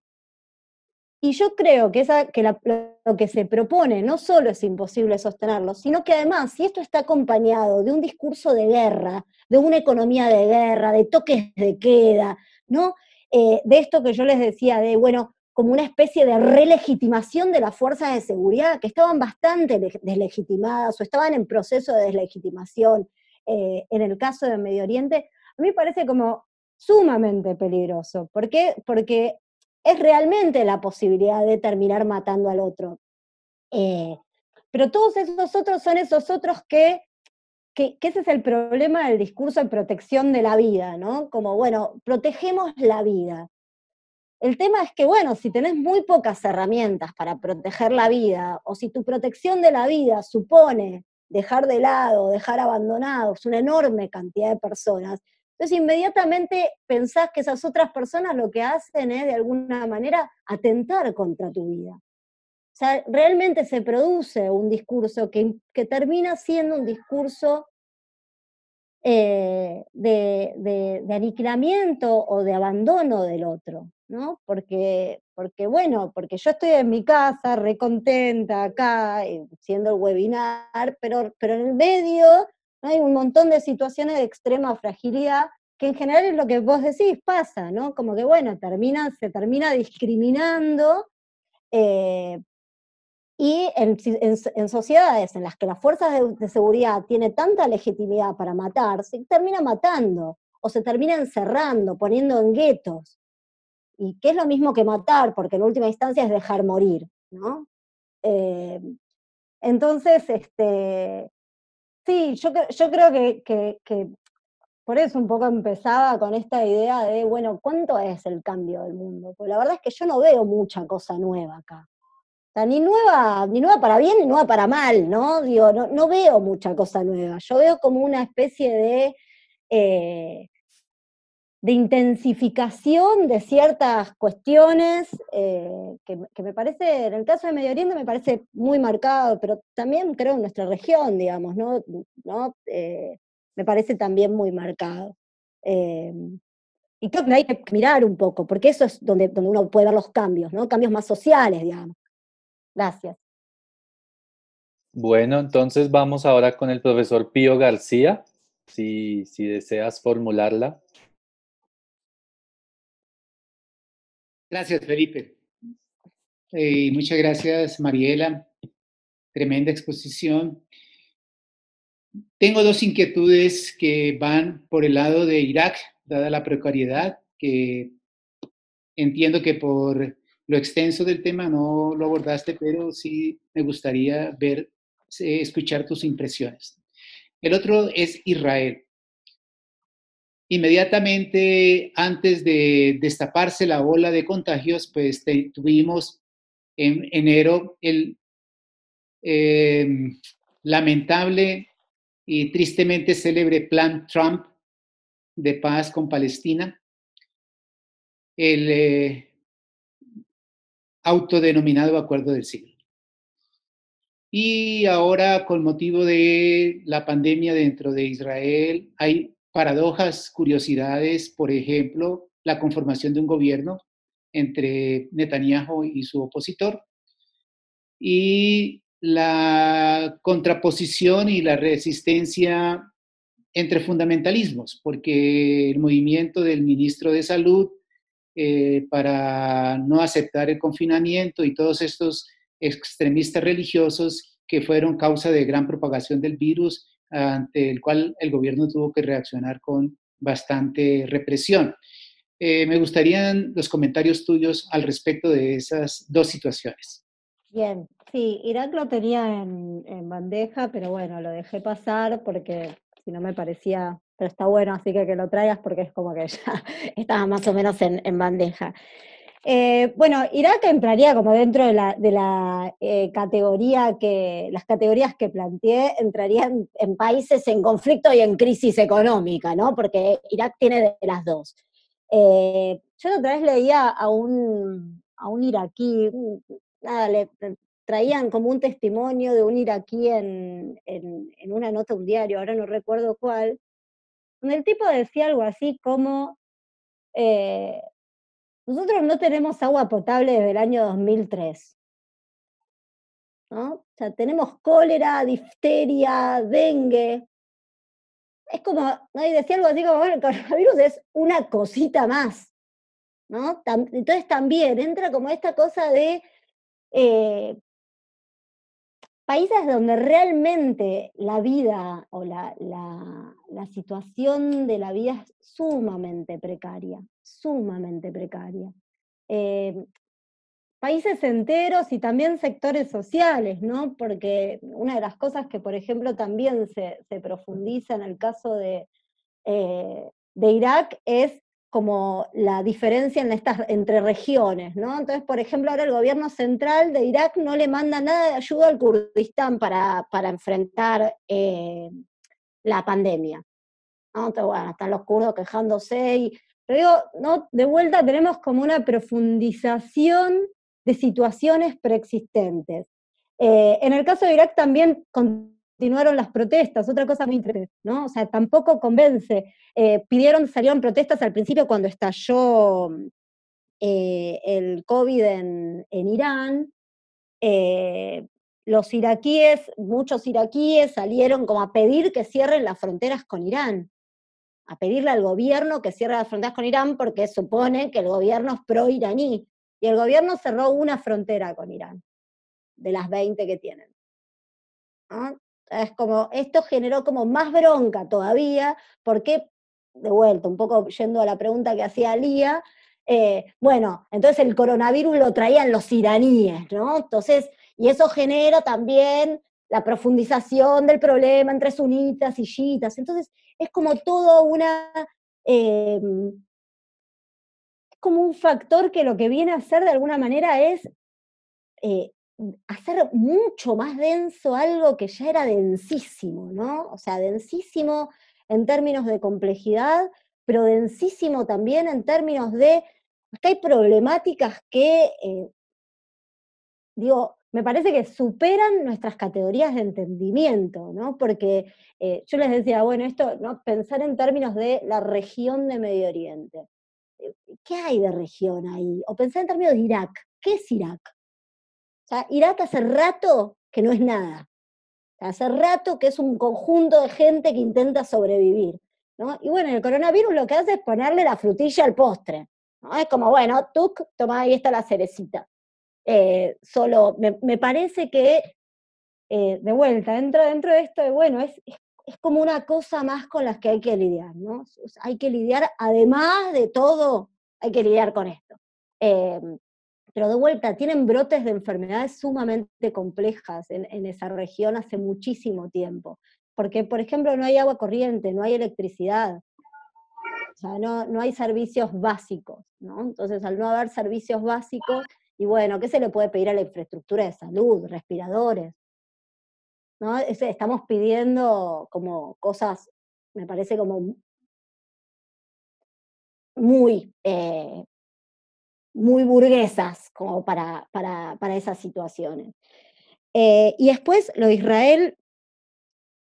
Y yo creo que, esa, que lo que se propone no solo es imposible sostenerlo, sino que además, si esto está acompañado de un discurso de guerra, de una economía de guerra, de toques de queda, ¿no? Eh, de esto que yo les decía, de, bueno, como una especie de relegitimación de las fuerzas de seguridad, que estaban bastante deslegitimadas o estaban en proceso de deslegitimación eh, en el caso del Medio Oriente, a mí me parece como sumamente peligroso. ¿Por qué? Porque es realmente la posibilidad de terminar matando al otro. Eh, pero todos esos otros son esos otros que, que, que, ese es el problema del discurso de protección de la vida, ¿no? Como, bueno, protegemos la vida. El tema es que, bueno, si tenés muy pocas herramientas para proteger la vida, o si tu protección de la vida supone dejar de lado, dejar abandonados una enorme cantidad de personas, entonces inmediatamente pensás que esas otras personas lo que hacen es de alguna manera atentar contra tu vida. O sea, realmente se produce un discurso que, termina siendo un discurso eh, de, aniquilamiento o de abandono del otro, ¿no? Porque, porque bueno, porque yo estoy en mi casa, recontenta acá, haciendo eh, el webinar, pero, pero en el medio hay un montón de situaciones de extrema fragilidad que en general es lo que vos decís, pasa, ¿no? Como que, bueno, termina, se termina discriminando eh, y en, sociedades en las que las fuerzas de, seguridad tienen tanta legitimidad para matar, se termina matando o se termina encerrando, poniendo en guetos. Y que es lo mismo que matar, porque en última instancia es dejar morir, ¿no? Eh, entonces, este, Sí, yo, yo creo que, por eso un poco empezaba con esta idea de, bueno, ¿cuánto es el cambio del mundo? Porque la verdad es que yo no veo mucha cosa nueva acá. O sea, ni nueva, ni nueva para bien, ni nueva para mal, ¿no? Digo, no, veo mucha cosa nueva. Yo veo como una especie de eh, de intensificación de ciertas cuestiones eh, que, me parece, en el caso de Medio Oriente me parece muy marcado, pero también creo en nuestra región, digamos, ¿no? ¿No? Eh, me parece también muy marcado. Em, y creo que hay que mirar un poco, porque eso es donde, donde uno puede ver los cambios, ¿no? Cambios más sociales, digamos. Gracias. Bueno, entonces vamos ahora con el profesor Pío García, si, si deseas formularla. Gracias, Felipe. Eh, muchas gracias, Mariela. Tremenda exposición. Tengo dos inquietudes que van por el lado de Irak, dada la precariedad, que entiendo que por lo extenso del tema no lo abordaste, pero sí me gustaría ver, eh, escuchar tus impresiones. El otro es Israel. Inmediatamente antes de destaparse la ola de contagios, pues tuvimos en enero el em, lamentable y tristemente célebre plan Trump de paz con Palestina, el eh, autodenominado Acuerdo del Siglo. Y ahora, con motivo de la pandemia dentro de Israel, hay paradojas, curiosidades, por ejemplo, la conformación de un gobierno entre Netanyahu y su opositor y la contraposición y la resistencia entre fundamentalismos, porque el movimiento del ministro de Salud eh, para no aceptar el confinamiento y todos estos extremistas religiosos que fueron causa de gran propagación del virus ante el cual el gobierno tuvo que reaccionar con bastante represión. Eh, me gustarían los comentarios tuyos al respecto de esas dos situaciones. Bien, sí, Irak lo tenía en, bandeja, pero bueno, lo dejé pasar porque si no me parecía, pero está bueno, así que que lo traigas porque es como que ya estaba más o menos en, en bandeja. Eh, bueno, Irak entraría como dentro de la, eh, categoría que, las categorías que planteé, entrarían en, países en conflicto y en crisis económica, ¿no? Porque Irak tiene de, las dos. Eh, yo otra vez leía a un, a un iraquí, nada, le traían como un testimonio de un iraquí en, una nota, un diario, ahora no recuerdo cuál, donde el tipo decía algo así como, nosotros no tenemos agua potable desde el año 2003. ¿no? O sea, tenemos cólera, difteria, dengue. Es como, nadie ¿no? decía algo así como, bueno, el coronavirus es una cosita más. ¿no? Entonces también entra como esta cosa de eh, países donde realmente la vida o la, la situación de la vida es sumamente precaria sumamente precaria. Em, países enteros y también sectores sociales, ¿no? Porque una de las cosas que, por ejemplo, también se, profundiza en el caso de, eh, de Irak es como la diferencia en estas, entre regiones, ¿no? Entonces, por ejemplo, ahora el gobierno central de Irak no le manda nada de ayuda al Kurdistán para, enfrentar eh, la pandemia. Entonces, bueno, están los kurdos quejándose y pero digo, no, de vuelta tenemos como una profundización de situaciones preexistentes. Eh, en el caso de Irak también continuaron las protestas, otra cosa muy interesante, ¿no? O sea, tampoco convence. Eh, pidieron, salieron protestas al principio cuando estalló eh, el COVID en Irán. los iraquíes, muchos iraquíes salieron como a pedir que cierren las fronteras con Irán a pedirle al gobierno que cierre las fronteras con Irán porque supone que el gobierno es pro-iraní. Y el gobierno cerró una frontera con Irán, de las 20 que tienen. Es como, esto generó como más bronca todavía, porque, de vuelta, un poco yendo a la pregunta que hacía Lía, eh, bueno, entonces el coronavirus lo traían los iraníes, ¿no? Entonces, y eso genera también la profundización del problema entre sunitas y chiitas. Entonces, es como todo una... Em, es como un factor que lo que viene a hacer de alguna manera es eh, hacer mucho más denso algo que ya era densísimo, ¿no? O sea, densísimo en términos de complejidad, pero densísimo también en términos de, hay problemáticas que, eh, digo, me parece que superan nuestras categorías de entendimiento, ¿no? Porque eh, yo les decía, bueno, esto, ¿no? Pensar en términos de la región de Medio Oriente. ¿Qué hay de región ahí? O pensar en términos de Irak. ¿Qué es Irak? O sea, Irak hace rato que no es nada. Hace rato que es un conjunto de gente que intenta sobrevivir. ¿no? Y bueno, el coronavirus lo que hace es ponerle la frutilla al postre. Es como, bueno, tú toma ahí está la cerecita. Eh, solo, me, parece que, eh, de vuelta, dentro, dentro de esto, bueno, es, es, como una cosa más con las que hay que lidiar, ¿no? Hay que lidiar, además de todo, hay que lidiar con esto. Eh, pero de vuelta, tienen brotes de enfermedades sumamente complejas en, esa región hace muchísimo tiempo. Porque, por ejemplo, no hay agua corriente, no hay electricidad, o sea, no, no, hay servicios básicos, ¿no? Entonces, al no haber servicios básicos, y bueno, ¿qué se le puede pedir a la infraestructura de salud, respiradores? ¿No? Estamos pidiendo como cosas, me parece como muy, eh, muy burguesas como para, para, para esas situaciones. Eh, y después lo de Israel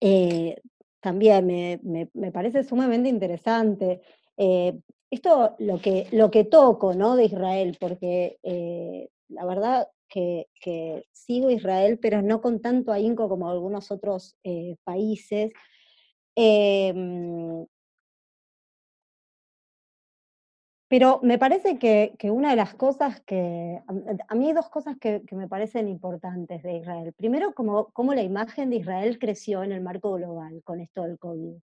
eh, también me, parece sumamente interesante esto lo que, lo que toco, ¿no? De Israel, porque eh, la verdad que, sigo Israel, pero no con tanto ahínco como algunos otros eh, países. Em, pero me parece que, una de las cosas que, a mí hay dos cosas que, me parecen importantes de Israel. Primero, cómo como la imagen de Israel creció en el marco global con esto del COVID.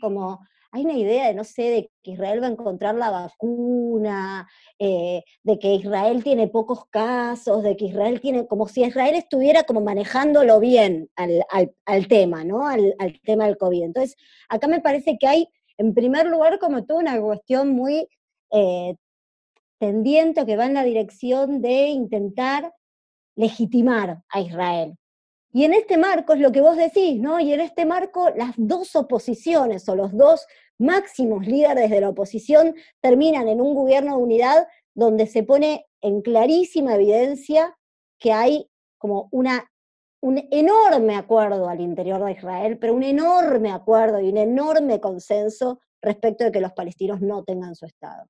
Como hay una idea de, no sé, de que Israel va a encontrar la vacuna, eh, de que Israel tiene pocos casos, de que Israel tiene, como si Israel estuviera como manejándolo bien al, tema, ¿no? Al, tema del COVID. Entonces, acá me parece que hay, en primer lugar, como toda una cuestión muy eh, tendiente que va en la dirección de intentar legitimar a Israel, y en este marco es lo que vos decís, ¿no? Y en este marco las dos oposiciones o los dos máximos líderes de la oposición terminan en un gobierno de unidad donde se pone en clarísima evidencia que hay como un enorme acuerdo al interior de Israel, pero un enorme acuerdo y un enorme consenso respecto de que los palestinos no tengan su Estado.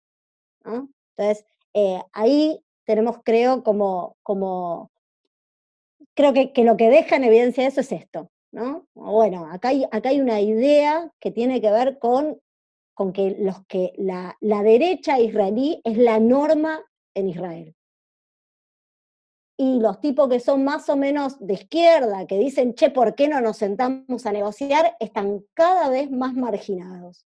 Entonces, eh, ahí tenemos, creo, como, como creo que, lo que deja en evidencia eso es esto, ¿no? Bueno, acá hay, una idea que tiene que ver con, con que, los que la, la derecha israelí es la norma en Israel. Y los tipos que son más o menos de izquierda, que dicen, che, ¿por qué no nos sentamos a negociar? Están cada vez más marginados.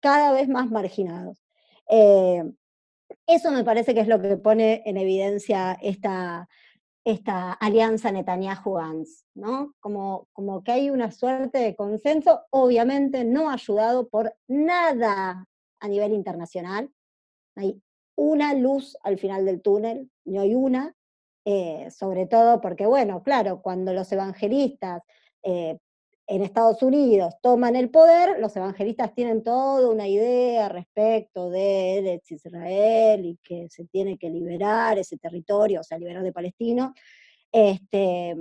Cada vez más marginados. Eh, eso me parece que es lo que pone en evidencia esta, esta alianza Netanyahu-Gantz, ¿no? Como, como que hay una suerte de consenso, obviamente no ayudado por nada a nivel internacional. Hay una luz al final del túnel, no hay una, eh, sobre todo porque, bueno, claro, cuando los evangelistas eh, en Estados Unidos toman el poder, los evangelistas tienen toda una idea respecto de, Israel y que se tiene que liberar ese territorio, o sea, liberar de Palestino, este,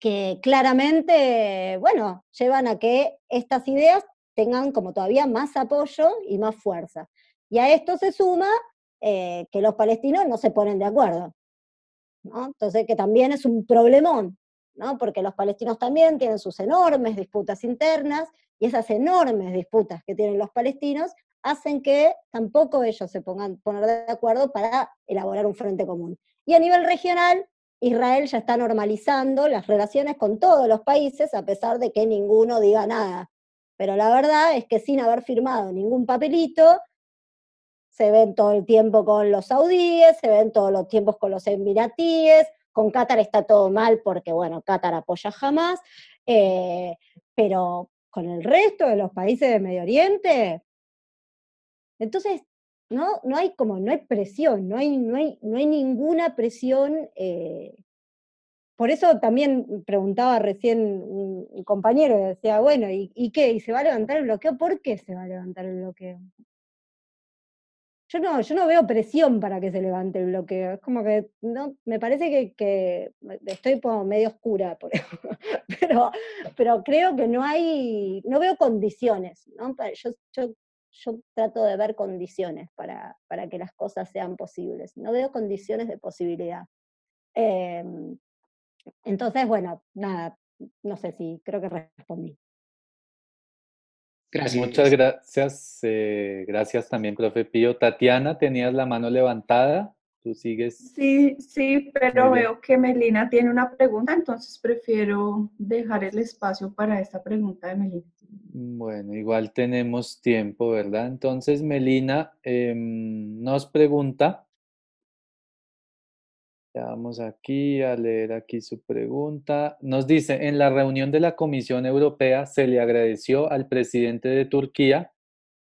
que claramente, bueno, llevan a que estas ideas tengan como todavía más apoyo y más fuerza. Y a esto se suma eh, que los palestinos no se ponen de acuerdo. ¿no? Entonces, que también es un problemón, porque los palestinos también tienen sus enormes disputas internas y esas enormes disputas que tienen los palestinos hacen que tampoco ellos se pongan poner de acuerdo para elaborar un frente común. Y a nivel regional, Israel ya está normalizando las relaciones con todos los países, a pesar de que ninguno diga nada. Pero la verdad es que sin haber firmado ningún papelito, se ven todo el tiempo con los saudíes, se ven todos los tiempos con los emiratíes, con Qatar está todo mal porque, bueno, Qatar apoya jamás, eh, pero con el resto de los países de Medio Oriente, entonces no, no hay como, no hay presión, no hay, no hay, no hay ninguna presión. Eh. por eso también preguntaba recién un, compañero, decía, bueno, ¿y, ¿y qué? ¿Y se va a levantar el bloqueo? ¿Por qué se va a levantar el bloqueo? yo no, yo no veo presión para que se levante el bloqueo. Es como que no, me parece que, estoy medio oscura, pero, pero creo que no hay, no veo condiciones, ¿no? Yo, yo, trato de ver condiciones para, para, que las cosas sean posibles. No veo condiciones de posibilidad. Em, entonces, bueno, nada, no sé si creo que respondí. Muchas gracias. Eh, gracias también, profe Pío. Tatiana, tenías la mano levantada. ¿Tú sigues? Sí, sí, pero veo que Melina tiene una pregunta, entonces prefiero dejar el espacio para esta pregunta de Melina. Bueno, igual tenemos tiempo, ¿verdad? Entonces, Melina em, nos pregunta vamos aquí a leer aquí su pregunta. Nos dice, en la reunión de la Comisión Europea se le agradeció al presidente de Turquía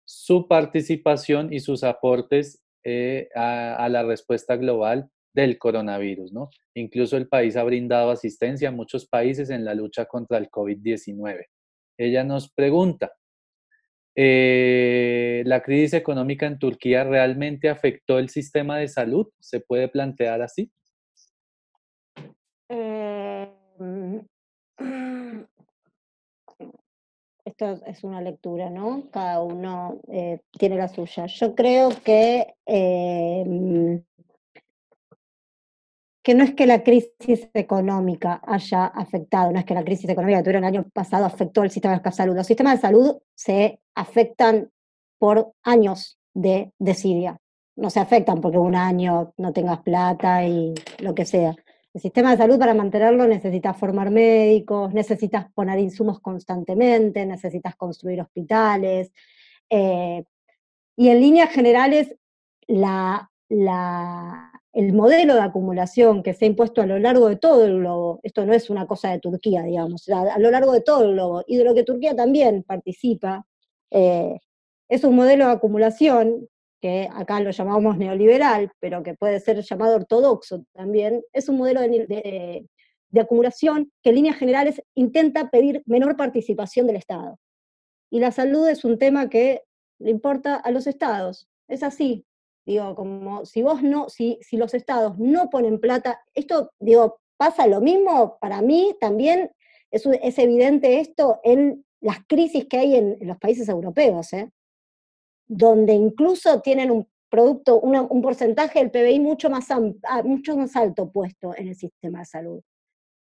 su participación y sus aportes eh, a, la respuesta global del coronavirus, ¿no? Incluso el país ha brindado asistencia a muchos países en la lucha contra el COVID-19. Ella nos pregunta, eh, ¿la crisis económica en Turquía realmente afectó el sistema de salud? ¿Se puede plantear así? Eh, mm, esto es una lectura, ¿no? Cada uno eh, tiene la suya. Yo creo que, eh, mm, que no es que la crisis económica haya afectado, no es que la crisis económica que tuvieron el año pasado afectó al sistema de salud. Los sistemas de salud se afectan por años de desidia. No se afectan porque un año no tengas plata y lo que sea. El sistema de salud para mantenerlo necesitas formar médicos, necesitas poner insumos constantemente, necesitas construir hospitales. Eh, y en líneas generales, la, el modelo de acumulación que se ha impuesto a lo largo de todo el globo, esto no es una cosa de Turquía, digamos, a, lo largo de todo el globo, y de lo que Turquía también participa, eh, es un modelo de acumulación que acá lo llamamos neoliberal, pero que puede ser llamado ortodoxo también, es un modelo de, acumulación que en líneas generales intenta pedir menor participación del Estado. Y la salud es un tema que le importa a los estados. Es así. Digo, como si vos no, si, si los estados no ponen plata, esto, digo, pasa lo mismo para mí también, es, es evidente esto en las crisis que hay en, en los países europeos. ¿eh? donde incluso tienen un producto, un porcentaje del PBI mucho más, mucho más alto puesto en el sistema de salud.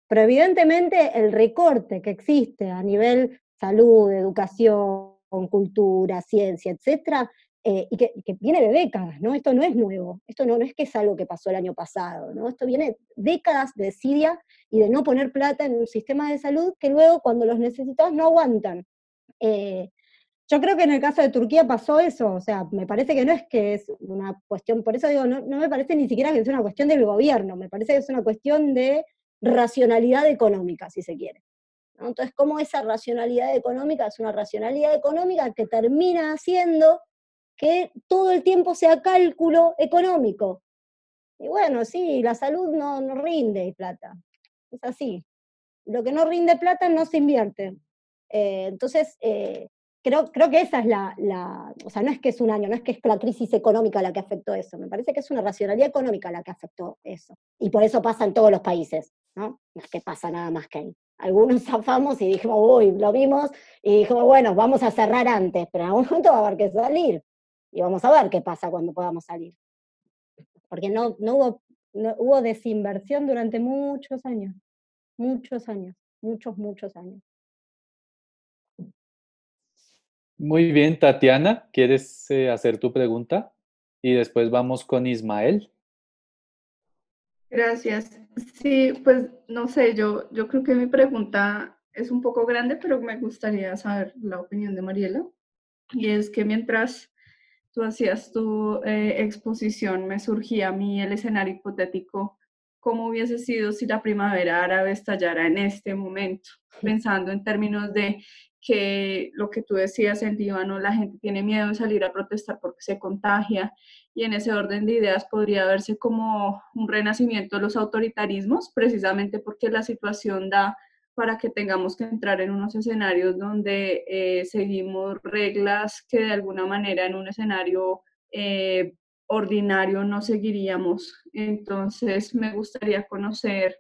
Pero evidentemente el recorte que existe a nivel salud, educación, cultura, ciencia, etcétera, eh, y que, viene de décadas, ¿no? Esto no es nuevo, esto no, no es que es algo que pasó el año pasado, ¿no? Esto viene décadas de desidia y de no poner plata en un sistema de salud que luego cuando los necesitas no aguantan. Eh, yo creo que en el caso de Turquía pasó eso, o sea, me parece que no es que es una cuestión, por eso digo, no, me parece ni siquiera que es una cuestión del gobierno, me parece que es una cuestión de racionalidad económica, si se quiere. Entonces, ¿cómo esa racionalidad económica es una racionalidad económica que termina haciendo que todo el tiempo sea cálculo económico? Y bueno, sí, la salud no, rinde plata, es así. Lo que no rinde plata no se invierte. Eh, entonces, eh, creo, que esa es la, o sea, no es que es un año, no es que es la crisis económica la que afectó eso, me parece que es una racionalidad económica la que afectó eso. Y por eso pasa en todos los países, ¿no? No es que pasa nada más que ahí. Algunos zafamos y dijimos, uy, lo vimos, y dijimos, bueno, vamos a cerrar antes, pero en algún momento va a haber que salir. Y vamos a ver qué pasa cuando podamos salir. Porque no, no hubo, no, hubo desinversión durante muchos años, muchos años, muchos, muchos años. Muy bien, Tatiana, ¿quieres eh, hacer tu pregunta? Y después vamos con Ismael. Gracias. Sí, pues no sé, yo, yo creo que mi pregunta es un poco grande, pero me gustaría saber la opinión de Mariela. Y es que mientras tú hacías tu eh, exposición, me surgía a mí el escenario hipotético, cómo hubiese sido si la primavera árabe estallara en este momento, pensando en términos de que lo que tú decías en Líbano, la gente tiene miedo de salir a protestar porque se contagia y en ese orden de ideas podría verse como un renacimiento de los autoritarismos, precisamente porque la situación da para que tengamos que entrar en unos escenarios donde eh, seguimos reglas que de alguna manera en un escenario eh, ordinario no seguiríamos. Entonces me gustaría conocer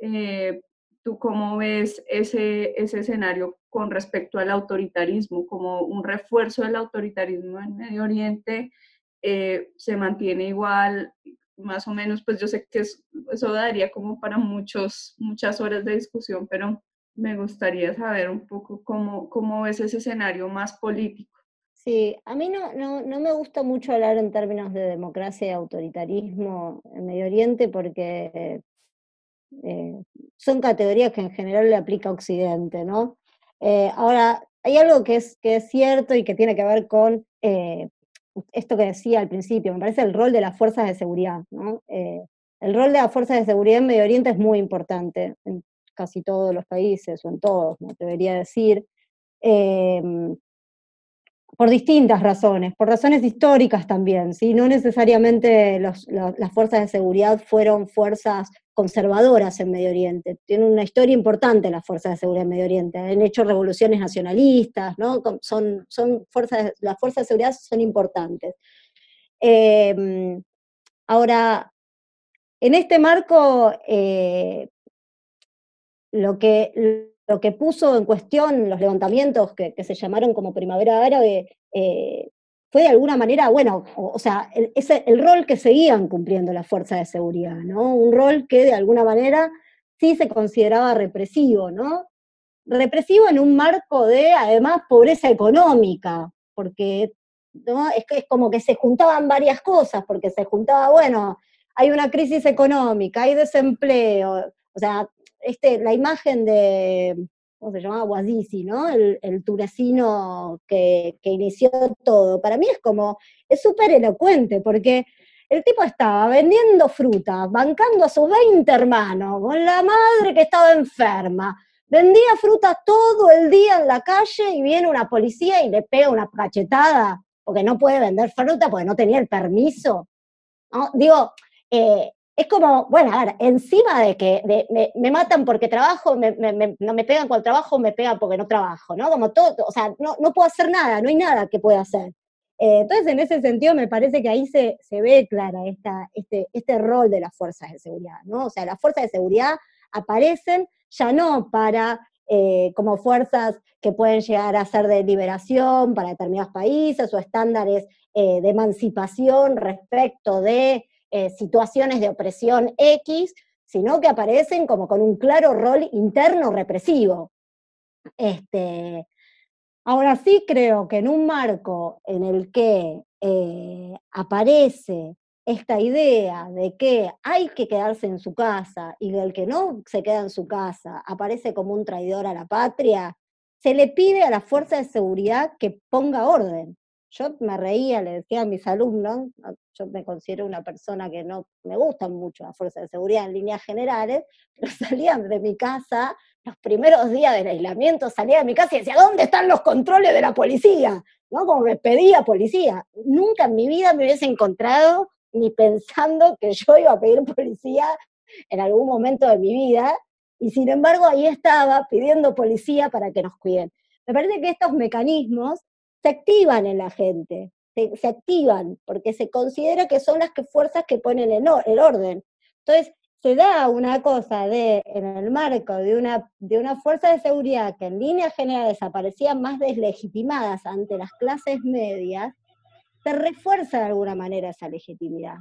eh, ¿Tú cómo ves ese, ese escenario con respecto al autoritarismo, como un refuerzo del autoritarismo en Medio Oriente? Eh, ¿Se mantiene igual? Más o menos, pues yo sé que eso daría como para muchos, muchas horas de discusión, pero me gustaría saber un poco cómo, cómo ves ese escenario más político. Sí, a mí no, no, no, me gusta mucho hablar en términos de democracia y autoritarismo en Medio Oriente porque eh, son categorías que en general le aplica Occidente, ¿no? Eh, ahora, hay algo que es, que es cierto y que tiene que ver con eh, esto que decía al principio, me parece el rol de las fuerzas de seguridad, ¿no? Eh, el rol de las fuerzas de seguridad en Medio Oriente es muy importante, en casi todos los países, o en todos, me debería decir. Eh, por distintas razones, por razones históricas también, ¿sí? no necesariamente las fuerzas de seguridad fueron fuerzas conservadoras en Medio Oriente. Tienen una historia importante las fuerzas de seguridad en Medio Oriente. Han hecho revoluciones nacionalistas, ¿no? Son, son fuerzas, las fuerzas de seguridad son importantes. Em, ahora, en este marco, eh, lo que lo que puso en cuestión los levantamientos que, se llamaron como Primavera Árabe eh, fue de alguna manera, bueno, o, sea, el, ese, el rol que seguían cumpliendo las fuerzas de seguridad, ¿no? Un rol que de alguna manera sí se consideraba represivo, ¿no? Represivo en un marco de, además, pobreza económica, porque ¿no? es, es como que se juntaban varias cosas, porque se juntaba, bueno, hay una crisis económica, hay desempleo, o sea, este, la imagen de, ¿cómo se llamaba? Guadisi, ¿no? El, el que, inició todo. Para mí es como, es súper elocuente, porque el tipo estaba vendiendo fruta, bancando a sus 20 hermanos, con la madre que estaba enferma. Vendía fruta todo el día en la calle y viene una policía y le pega una cachetada porque no puede vender fruta porque no tenía el permiso. ¿No? Digo, eh, es como, bueno, a encima de que me, matan porque trabajo, me, no me pegan cuando trabajo, me pegan porque no trabajo, ¿no? Como todo, o sea, no, puedo hacer nada, no hay nada que pueda hacer. Eh, entonces, en ese sentido, me parece que ahí se, ve clara este, este, rol de las fuerzas de seguridad, ¿no? O sea, las fuerzas de seguridad aparecen ya no para eh, como fuerzas que pueden llegar a ser de liberación para determinados países o estándares eh, de emancipación respecto de eh, situaciones de opresión X, sino que aparecen como con un claro rol interno represivo. Este, ahora sí creo que en un marco en el que eh, aparece esta idea de que hay que quedarse en su casa y del que no se queda en su casa aparece como un traidor a la patria, se le pide a la fuerza de seguridad que ponga orden, yo me reía, le decía a mis alumnos, yo me considero una persona que no me gustan mucho las fuerzas de seguridad en líneas generales, pero salían de mi casa los primeros días del aislamiento, salía de mi casa y decía, ¿dónde están los controles de la policía? ¿No? Como que pedía policía. Nunca en mi vida me hubiese encontrado ni pensando que yo iba a pedir policía en algún momento de mi vida, y sin embargo ahí estaba pidiendo policía para que nos cuiden. Me parece que estos mecanismos se activan en la gente, se, activan, porque se considera que son las que fuerzas que ponen el, orden. Entonces, se da una cosa de, en el marco de una, de una fuerza de seguridad que en línea general desaparecía más deslegitimadas ante las clases medias, se refuerza de alguna manera esa legitimidad.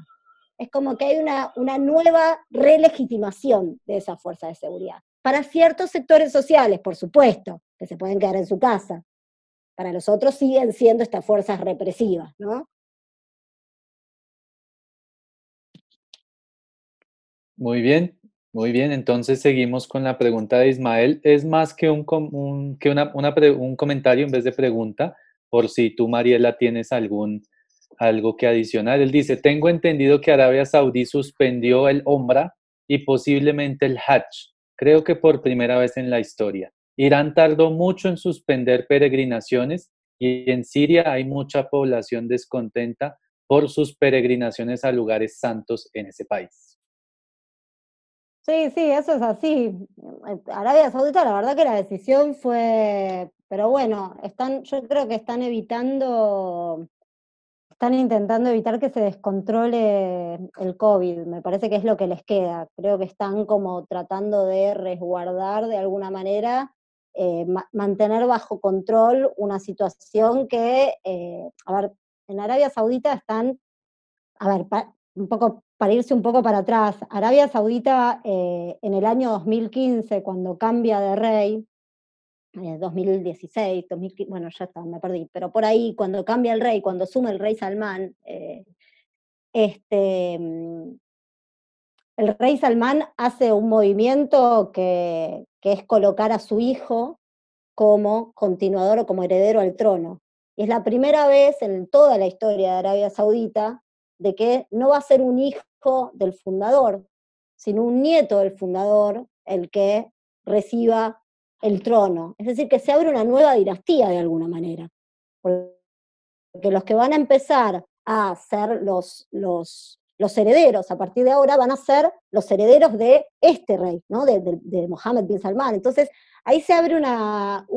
Es como que hay una, una nueva relegitimación de esa fuerza de seguridad. Para ciertos sectores sociales, por supuesto, que se pueden quedar en su casa, para nosotros siguen siendo estas fuerzas represivas, ¿no? Muy bien, muy bien. Entonces seguimos con la pregunta de Ismael. Es más que un, un comentario en vez de pregunta, por si tú, Mariela, tienes algún algo que adicionar. Él dice, tengo entendido que Arabia Saudí suspendió el Ombra y posiblemente el Hajj, creo que por primera vez en la historia. Irán tardó mucho en suspender peregrinaciones y en Siria hay mucha población descontenta por sus peregrinaciones a lugares santos en ese país. Sí, sí, eso es así. Arabia Saudita, la verdad que la decisión fue, pero bueno, están, yo creo que están evitando, están intentando evitar que se descontrole el COVID. Me parece que es lo que les queda. Creo que están como tratando de resguardar de alguna manera eh, mantener bajo control una situación que, eh, a ver, en Arabia Saudita están, a ver, un poco, para irse un poco para atrás, Arabia Saudita eh, en el año 2015, cuando cambia de rey, 2016, 2015, bueno, ya está, me perdí, pero por ahí, cuando cambia el rey, cuando suma el rey Salmán, este, mm, el rey Salmán hace un movimiento que, es colocar a su hijo como continuador o como heredero al trono. Y es la primera vez en toda la historia de Arabia Saudita de que no va a ser un hijo del fundador, sino un nieto del fundador el que reciba el trono. Es decir, que se abre una nueva dinastía de alguna manera. Porque los que van a empezar a ser los, los los herederos a partir de ahora van a ser los herederos de este rey, ¿no? de, Mohammed bin Salman. Entonces, ahí se abre una,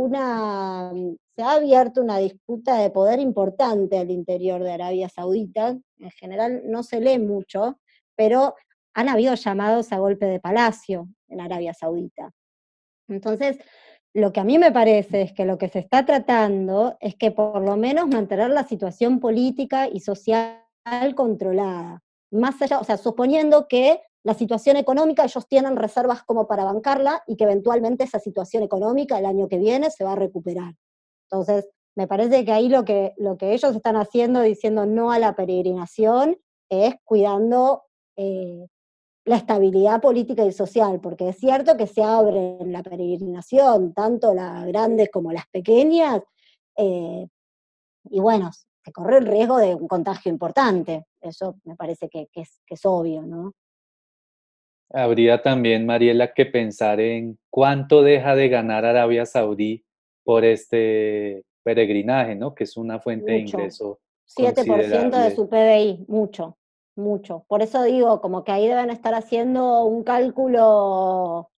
se ha abierto una disputa de poder importante al interior de Arabia Saudita. En general no se lee mucho, pero han habido llamados a golpe de palacio en Arabia Saudita. Entonces, lo que a mí me parece es que lo que se está tratando es que por lo menos mantener la situación política y social controlada más allá, o sea, suponiendo que la situación económica, ellos tienen reservas como para bancarla y que eventualmente esa situación económica el año que viene se va a recuperar. Entonces, me parece que ahí lo que, lo que ellos están haciendo, diciendo no a la peregrinación, es cuidando eh, la estabilidad política y social, porque es cierto que se abre la peregrinación, tanto las grandes como las pequeñas, eh, y bueno, correr corre el riesgo de un contagio importante. Eso me parece que, es, obvio, ¿no? Habría también, Mariela, que pensar en cuánto deja de ganar Arabia Saudí por este peregrinaje, ¿no? Que es una fuente de ingreso. 7% de su PBI, mucho, mucho. Por eso digo, como que ahí deben estar haciendo un cálculo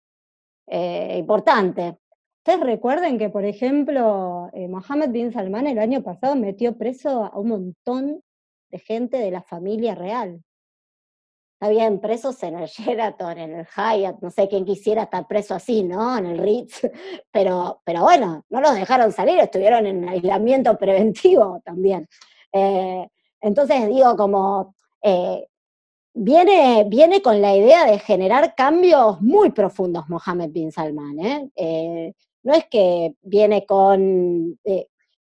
eh, importante, Ustedes recuerden que, por ejemplo, eh, Mohammed bin Salman el año pasado metió preso a un montón de gente de la familia real. Habían presos en el Sheraton, en el Hyatt, no sé quién quisiera estar preso así, ¿no? En el Ritz. Pero, pero bueno, no los dejaron salir, estuvieron en aislamiento preventivo también. Eh, entonces digo, como eh, viene, viene con la idea de generar cambios muy profundos Mohammed bin Salman. ¿eh? eh no es que viene con, eh,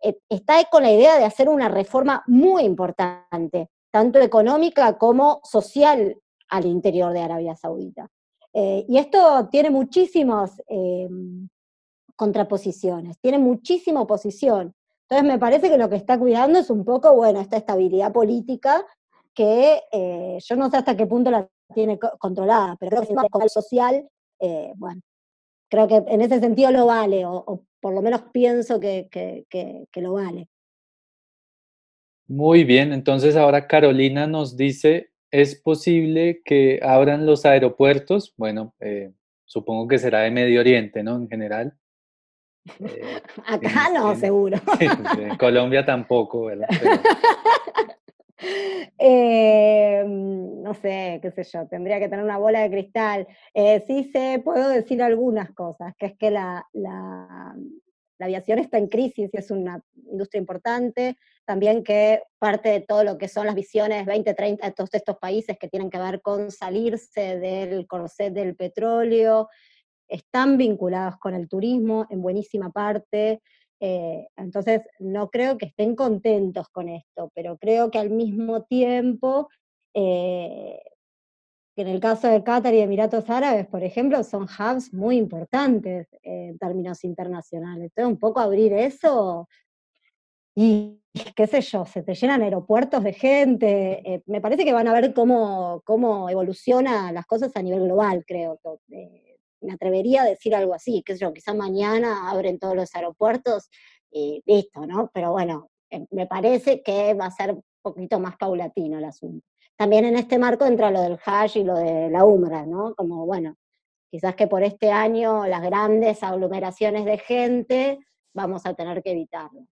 eh, está con la idea de hacer una reforma muy importante, tanto económica como social al interior de Arabia Saudita. Eh, y esto tiene muchísimas contraposiciones, tiene muchísima oposición. Entonces me parece que lo que está cuidando es un poco, bueno, esta estabilidad política que yo no sé hasta qué punto la tiene controlada, pero creo que es social, bueno, creo que en ese sentido lo vale, o, por lo menos pienso que, que, lo vale. Muy bien, entonces ahora Carolina nos dice, ¿es posible que abran los aeropuertos? Bueno, eh, supongo que será de Medio Oriente, ¿no? En general. Eh, Acá no, seguro. En, Colombia tampoco, ¿verdad? Eh, no sé, qué sé yo, tendría que tener una bola de cristal. Eh, sí puedo decir algunas cosas, que es que la, aviación está en crisis y es una industria importante, también que parte de todo lo que son las visiones 2030 de todos estos países que tienen que ver con salirse del corset del petróleo, están vinculados con el turismo en buenísima parte, eh, entonces, no creo que estén contentos con esto, pero creo que al mismo tiempo, eh, que en el caso de Qatar y Emiratos Árabes, por ejemplo, son hubs muy importantes eh, en términos internacionales. Entonces, un poco abrir eso y qué sé yo, se te llenan aeropuertos de gente. me parece que van a ver cómo, cómo evoluciona las cosas a nivel global, creo me atrevería a decir algo así, qué sé yo, quizá mañana abren todos los aeropuertos y eh, listo, ¿no? Pero bueno, eh, me parece que va a ser un poquito más paulatino el asunto. También en este marco entra lo del hash y lo de la Umbra, ¿no? Como, bueno, quizás que por este año las grandes aglomeraciones de gente vamos a tener que evitarlo.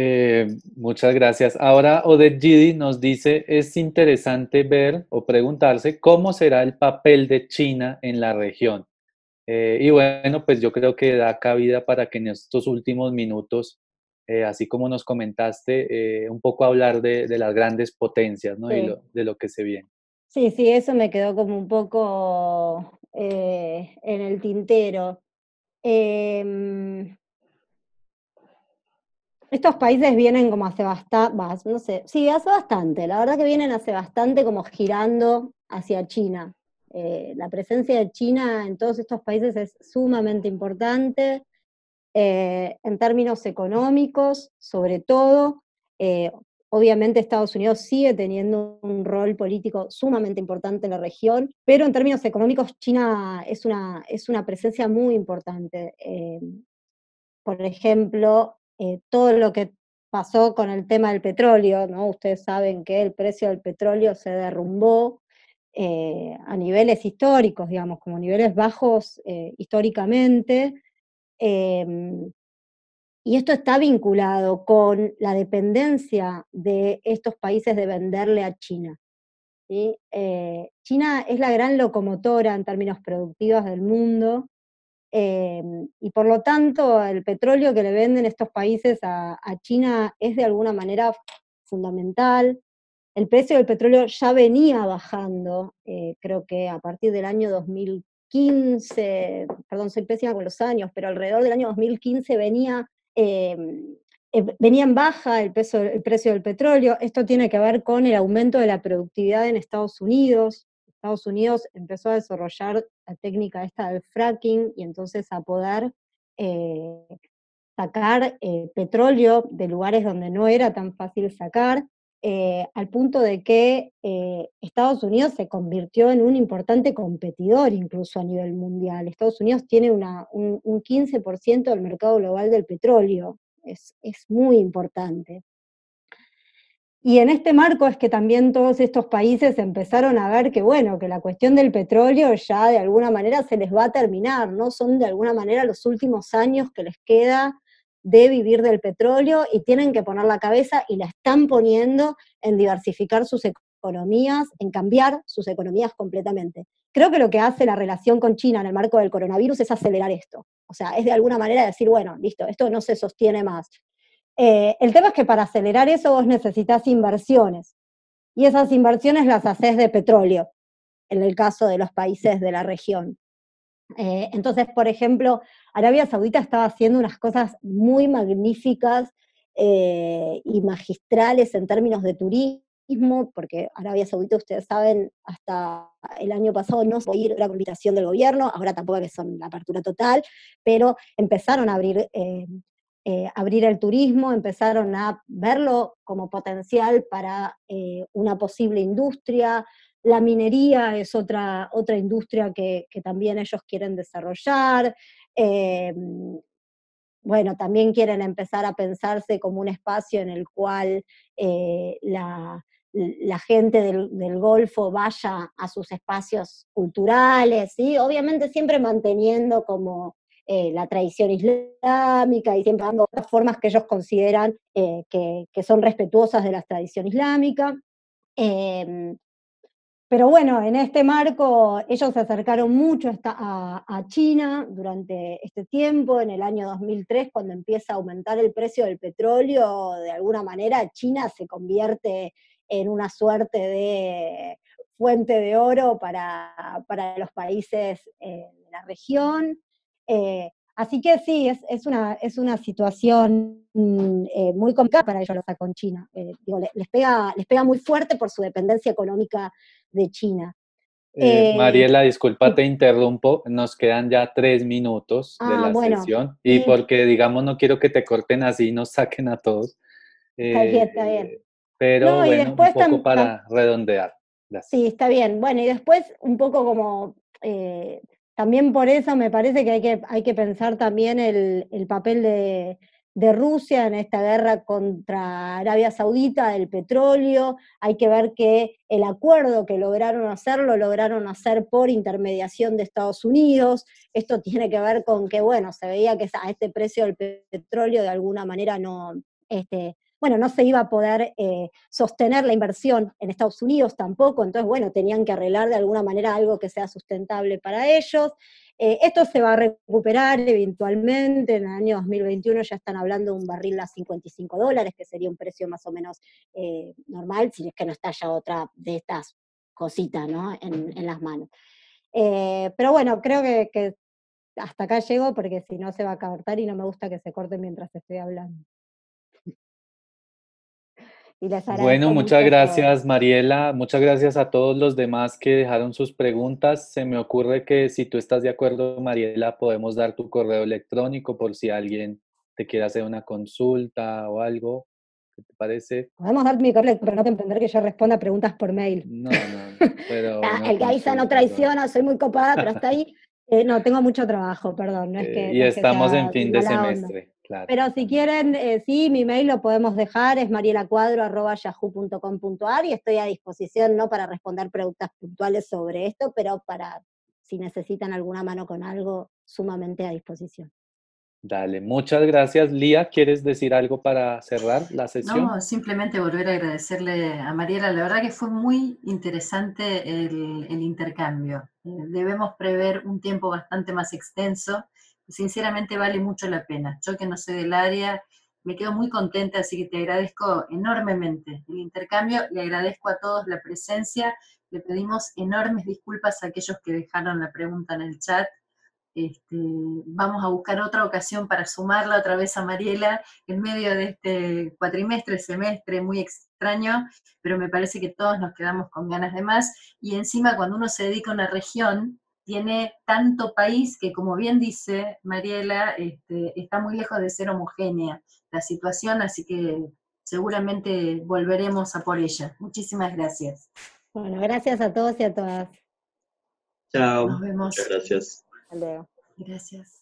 Eh, muchas gracias. Ahora Odette Gidi nos dice, es interesante ver o preguntarse cómo será el papel de China en la región. Eh, y bueno, pues yo creo que da cabida para que en estos últimos minutos, eh, así como nos comentaste, un poco hablar de, las grandes potencias y de lo que se viene. Sí, sí, eso me quedó como un poco en el tintero. Em, estos países vienen como hace bastante, no sé, sí, hace bastante, la verdad que vienen hace bastante como girando hacia China. Eh, la presencia de China en todos estos países es sumamente importante, eh, en términos económicos, sobre todo. Eh, obviamente Estados Unidos sigue teniendo un rol político sumamente importante en la región, pero en términos económicos China es una, es una presencia muy importante. por ejemplo, eh, todo lo que pasó con el tema del petróleo, ¿no? Ustedes saben que el precio del petróleo se derrumbó eh, a niveles históricos, digamos, como niveles bajos eh, históricamente. Em, y esto está vinculado con la dependencia de estos países de venderle a China. China es la gran locomotora en términos productivos del mundo, Em, y por lo tanto, el petróleo que le venden estos países a, China es de alguna manera fundamental. El precio del petróleo ya venía bajando, eh, creo que a partir del año 2015, perdón, soy pésima con los años, pero alrededor del año 2015 em, eh, venía, en baja el precio del petróleo. Esto tiene que ver con el aumento de la productividad en Estados Unidos, Estados Unidos empezó a desarrollar la técnica esta del fracking y entonces a poder eh, sacar eh, petróleo de lugares donde no era tan fácil sacar, eh, al punto de que Estados Unidos se convirtió en un importante competidor incluso a nivel mundial. Estados Unidos tiene una, un, un 15% del mercado global del petróleo, es muy importante. Y en este marco es que también todos estos países empezaron a ver que, bueno, que la cuestión del petróleo ya de alguna manera se les va a terminar, ¿no? Son de alguna manera los últimos años que les queda de vivir del petróleo y tienen que poner la cabeza y la están poniendo en diversificar sus economías, en cambiar sus economías completamente. Creo que lo que hace la relación con China en el marco del coronavirus es acelerar esto. O sea, es de alguna manera decir, bueno, listo, esto no se sostiene más. Eh, el tema es que para acelerar eso vos necesitas inversiones y esas inversiones las haces de petróleo, en el caso de los países de la región. Eh, entonces, por ejemplo, Arabia Saudita estaba haciendo unas cosas muy magníficas eh, y magistrales en términos de turismo, porque Arabia Saudita, ustedes saben, hasta el año pasado no se ir la comunicación del gobierno, ahora tampoco que son la apertura total, pero empezaron a abrir eh, abrir el turismo, empezaron a verlo como potencial para eh, una posible industria. La minería es otra, otra industria que, también ellos quieren desarrollar. Eh, bueno, también quieren empezar a pensarse como un espacio en el cual la, gente del, Golfo vaya a sus espacios culturales, ¿sí? obviamente siempre manteniendo como eh, la tradición islámica y siempre dando otras formas que ellos consideran eh, que, son respetuosas de la tradición islámica. Em, pero bueno, en este marco ellos se acercaron mucho a, China durante este tiempo, en el año 2003, cuando empieza a aumentar el precio del petróleo, de alguna manera China se convierte en una suerte de fuente de oro para los países eh, de la región. Eh, así que sí, es, una, es una situación mm, eh, muy complicada para ellos los con China. Eh, digo, les, pega, les pega muy fuerte por su dependencia económica de China. Mariela, disculpa, te interrumpo. Nos quedan ya tres minutos de ah, la sesión. Y porque, digamos, no quiero que te corten así y nos saquen a todos. está bien, está bien. Pero bueno, un poco para redondear. Sí, está bien. Bueno, y después un poco como también por eso me parece que hay que, hay que pensar también el, papel de, Rusia en esta guerra contra Arabia Saudita, del petróleo, hay que ver que el acuerdo que lograron hacer, lo lograron hacer por intermediación de Estados Unidos, esto tiene que ver con que, bueno, se veía que a este precio del petróleo de alguna manera no, este, bueno, no se iba a poder eh, sostener la inversión en Estados Unidos tampoco, entonces, bueno, tenían que arreglar de alguna manera algo que sea sustentable para ellos. Eh, esto se va a recuperar eventualmente, en el año 2021 ya están hablando de un barril a 55 dólares, que sería un precio más o menos eh, normal, si es que no está ya otra de estas cositas en, las manos. pero bueno, creo que, hasta acá llego porque si no se va a cortar y no me gusta que se corte mientras estoy hablando bueno, muchas gracias Mariela, muchas gracias a todos los demás que dejaron sus preguntas. Se me ocurre que si tú estás de acuerdo, Mariela, podemos dar tu correo electrónico por si alguien te quiere hacer una consulta o algo. ¿Qué te parece? Podemos dar mi correo pero no te entender que yo responda preguntas por mail. No, no, pero... Ah, el que el se no traiciona, soy muy copada, pero hasta ahí... Eh, no, tengo mucho trabajo, perdón. Eh, y estamos en fin de semestre. Pero si quieren, eh, sí, mi mail lo podemos dejar, es marielacuadro.yahoo.com.ar y estoy a disposición, no para responder preguntas puntuales sobre esto, pero para si necesitan alguna mano con algo, sumamente a disposición. Dale, muchas gracias. Lía, ¿quieres decir algo para cerrar la sesión? No, simplemente volver a agradecerle a Mariela. La verdad que fue muy interesante el, el intercambio. Eh, debemos prever un tiempo bastante más extenso Sinceramente vale mucho la pena. Yo que no sé del área, me quedo muy contenta, así que te agradezco enormemente el intercambio, le agradezco a todos la presencia, le pedimos enormes disculpas a aquellos que dejaron la pregunta en el chat. Este, vamos a buscar otra ocasión para sumarla otra vez a Mariela en medio de este cuatrimestre, semestre muy extraño, pero me parece que todos nos quedamos con ganas de más. Y encima cuando uno se dedica a una región, tiene tanto país que, como bien dice Mariela, este, está muy lejos de ser homogénea la situación, así que seguramente volveremos a por ella. Muchísimas gracias. Bueno, gracias a todos y a todas. Chao. Nos vemos. Muchas gracias. Hasta Gracias.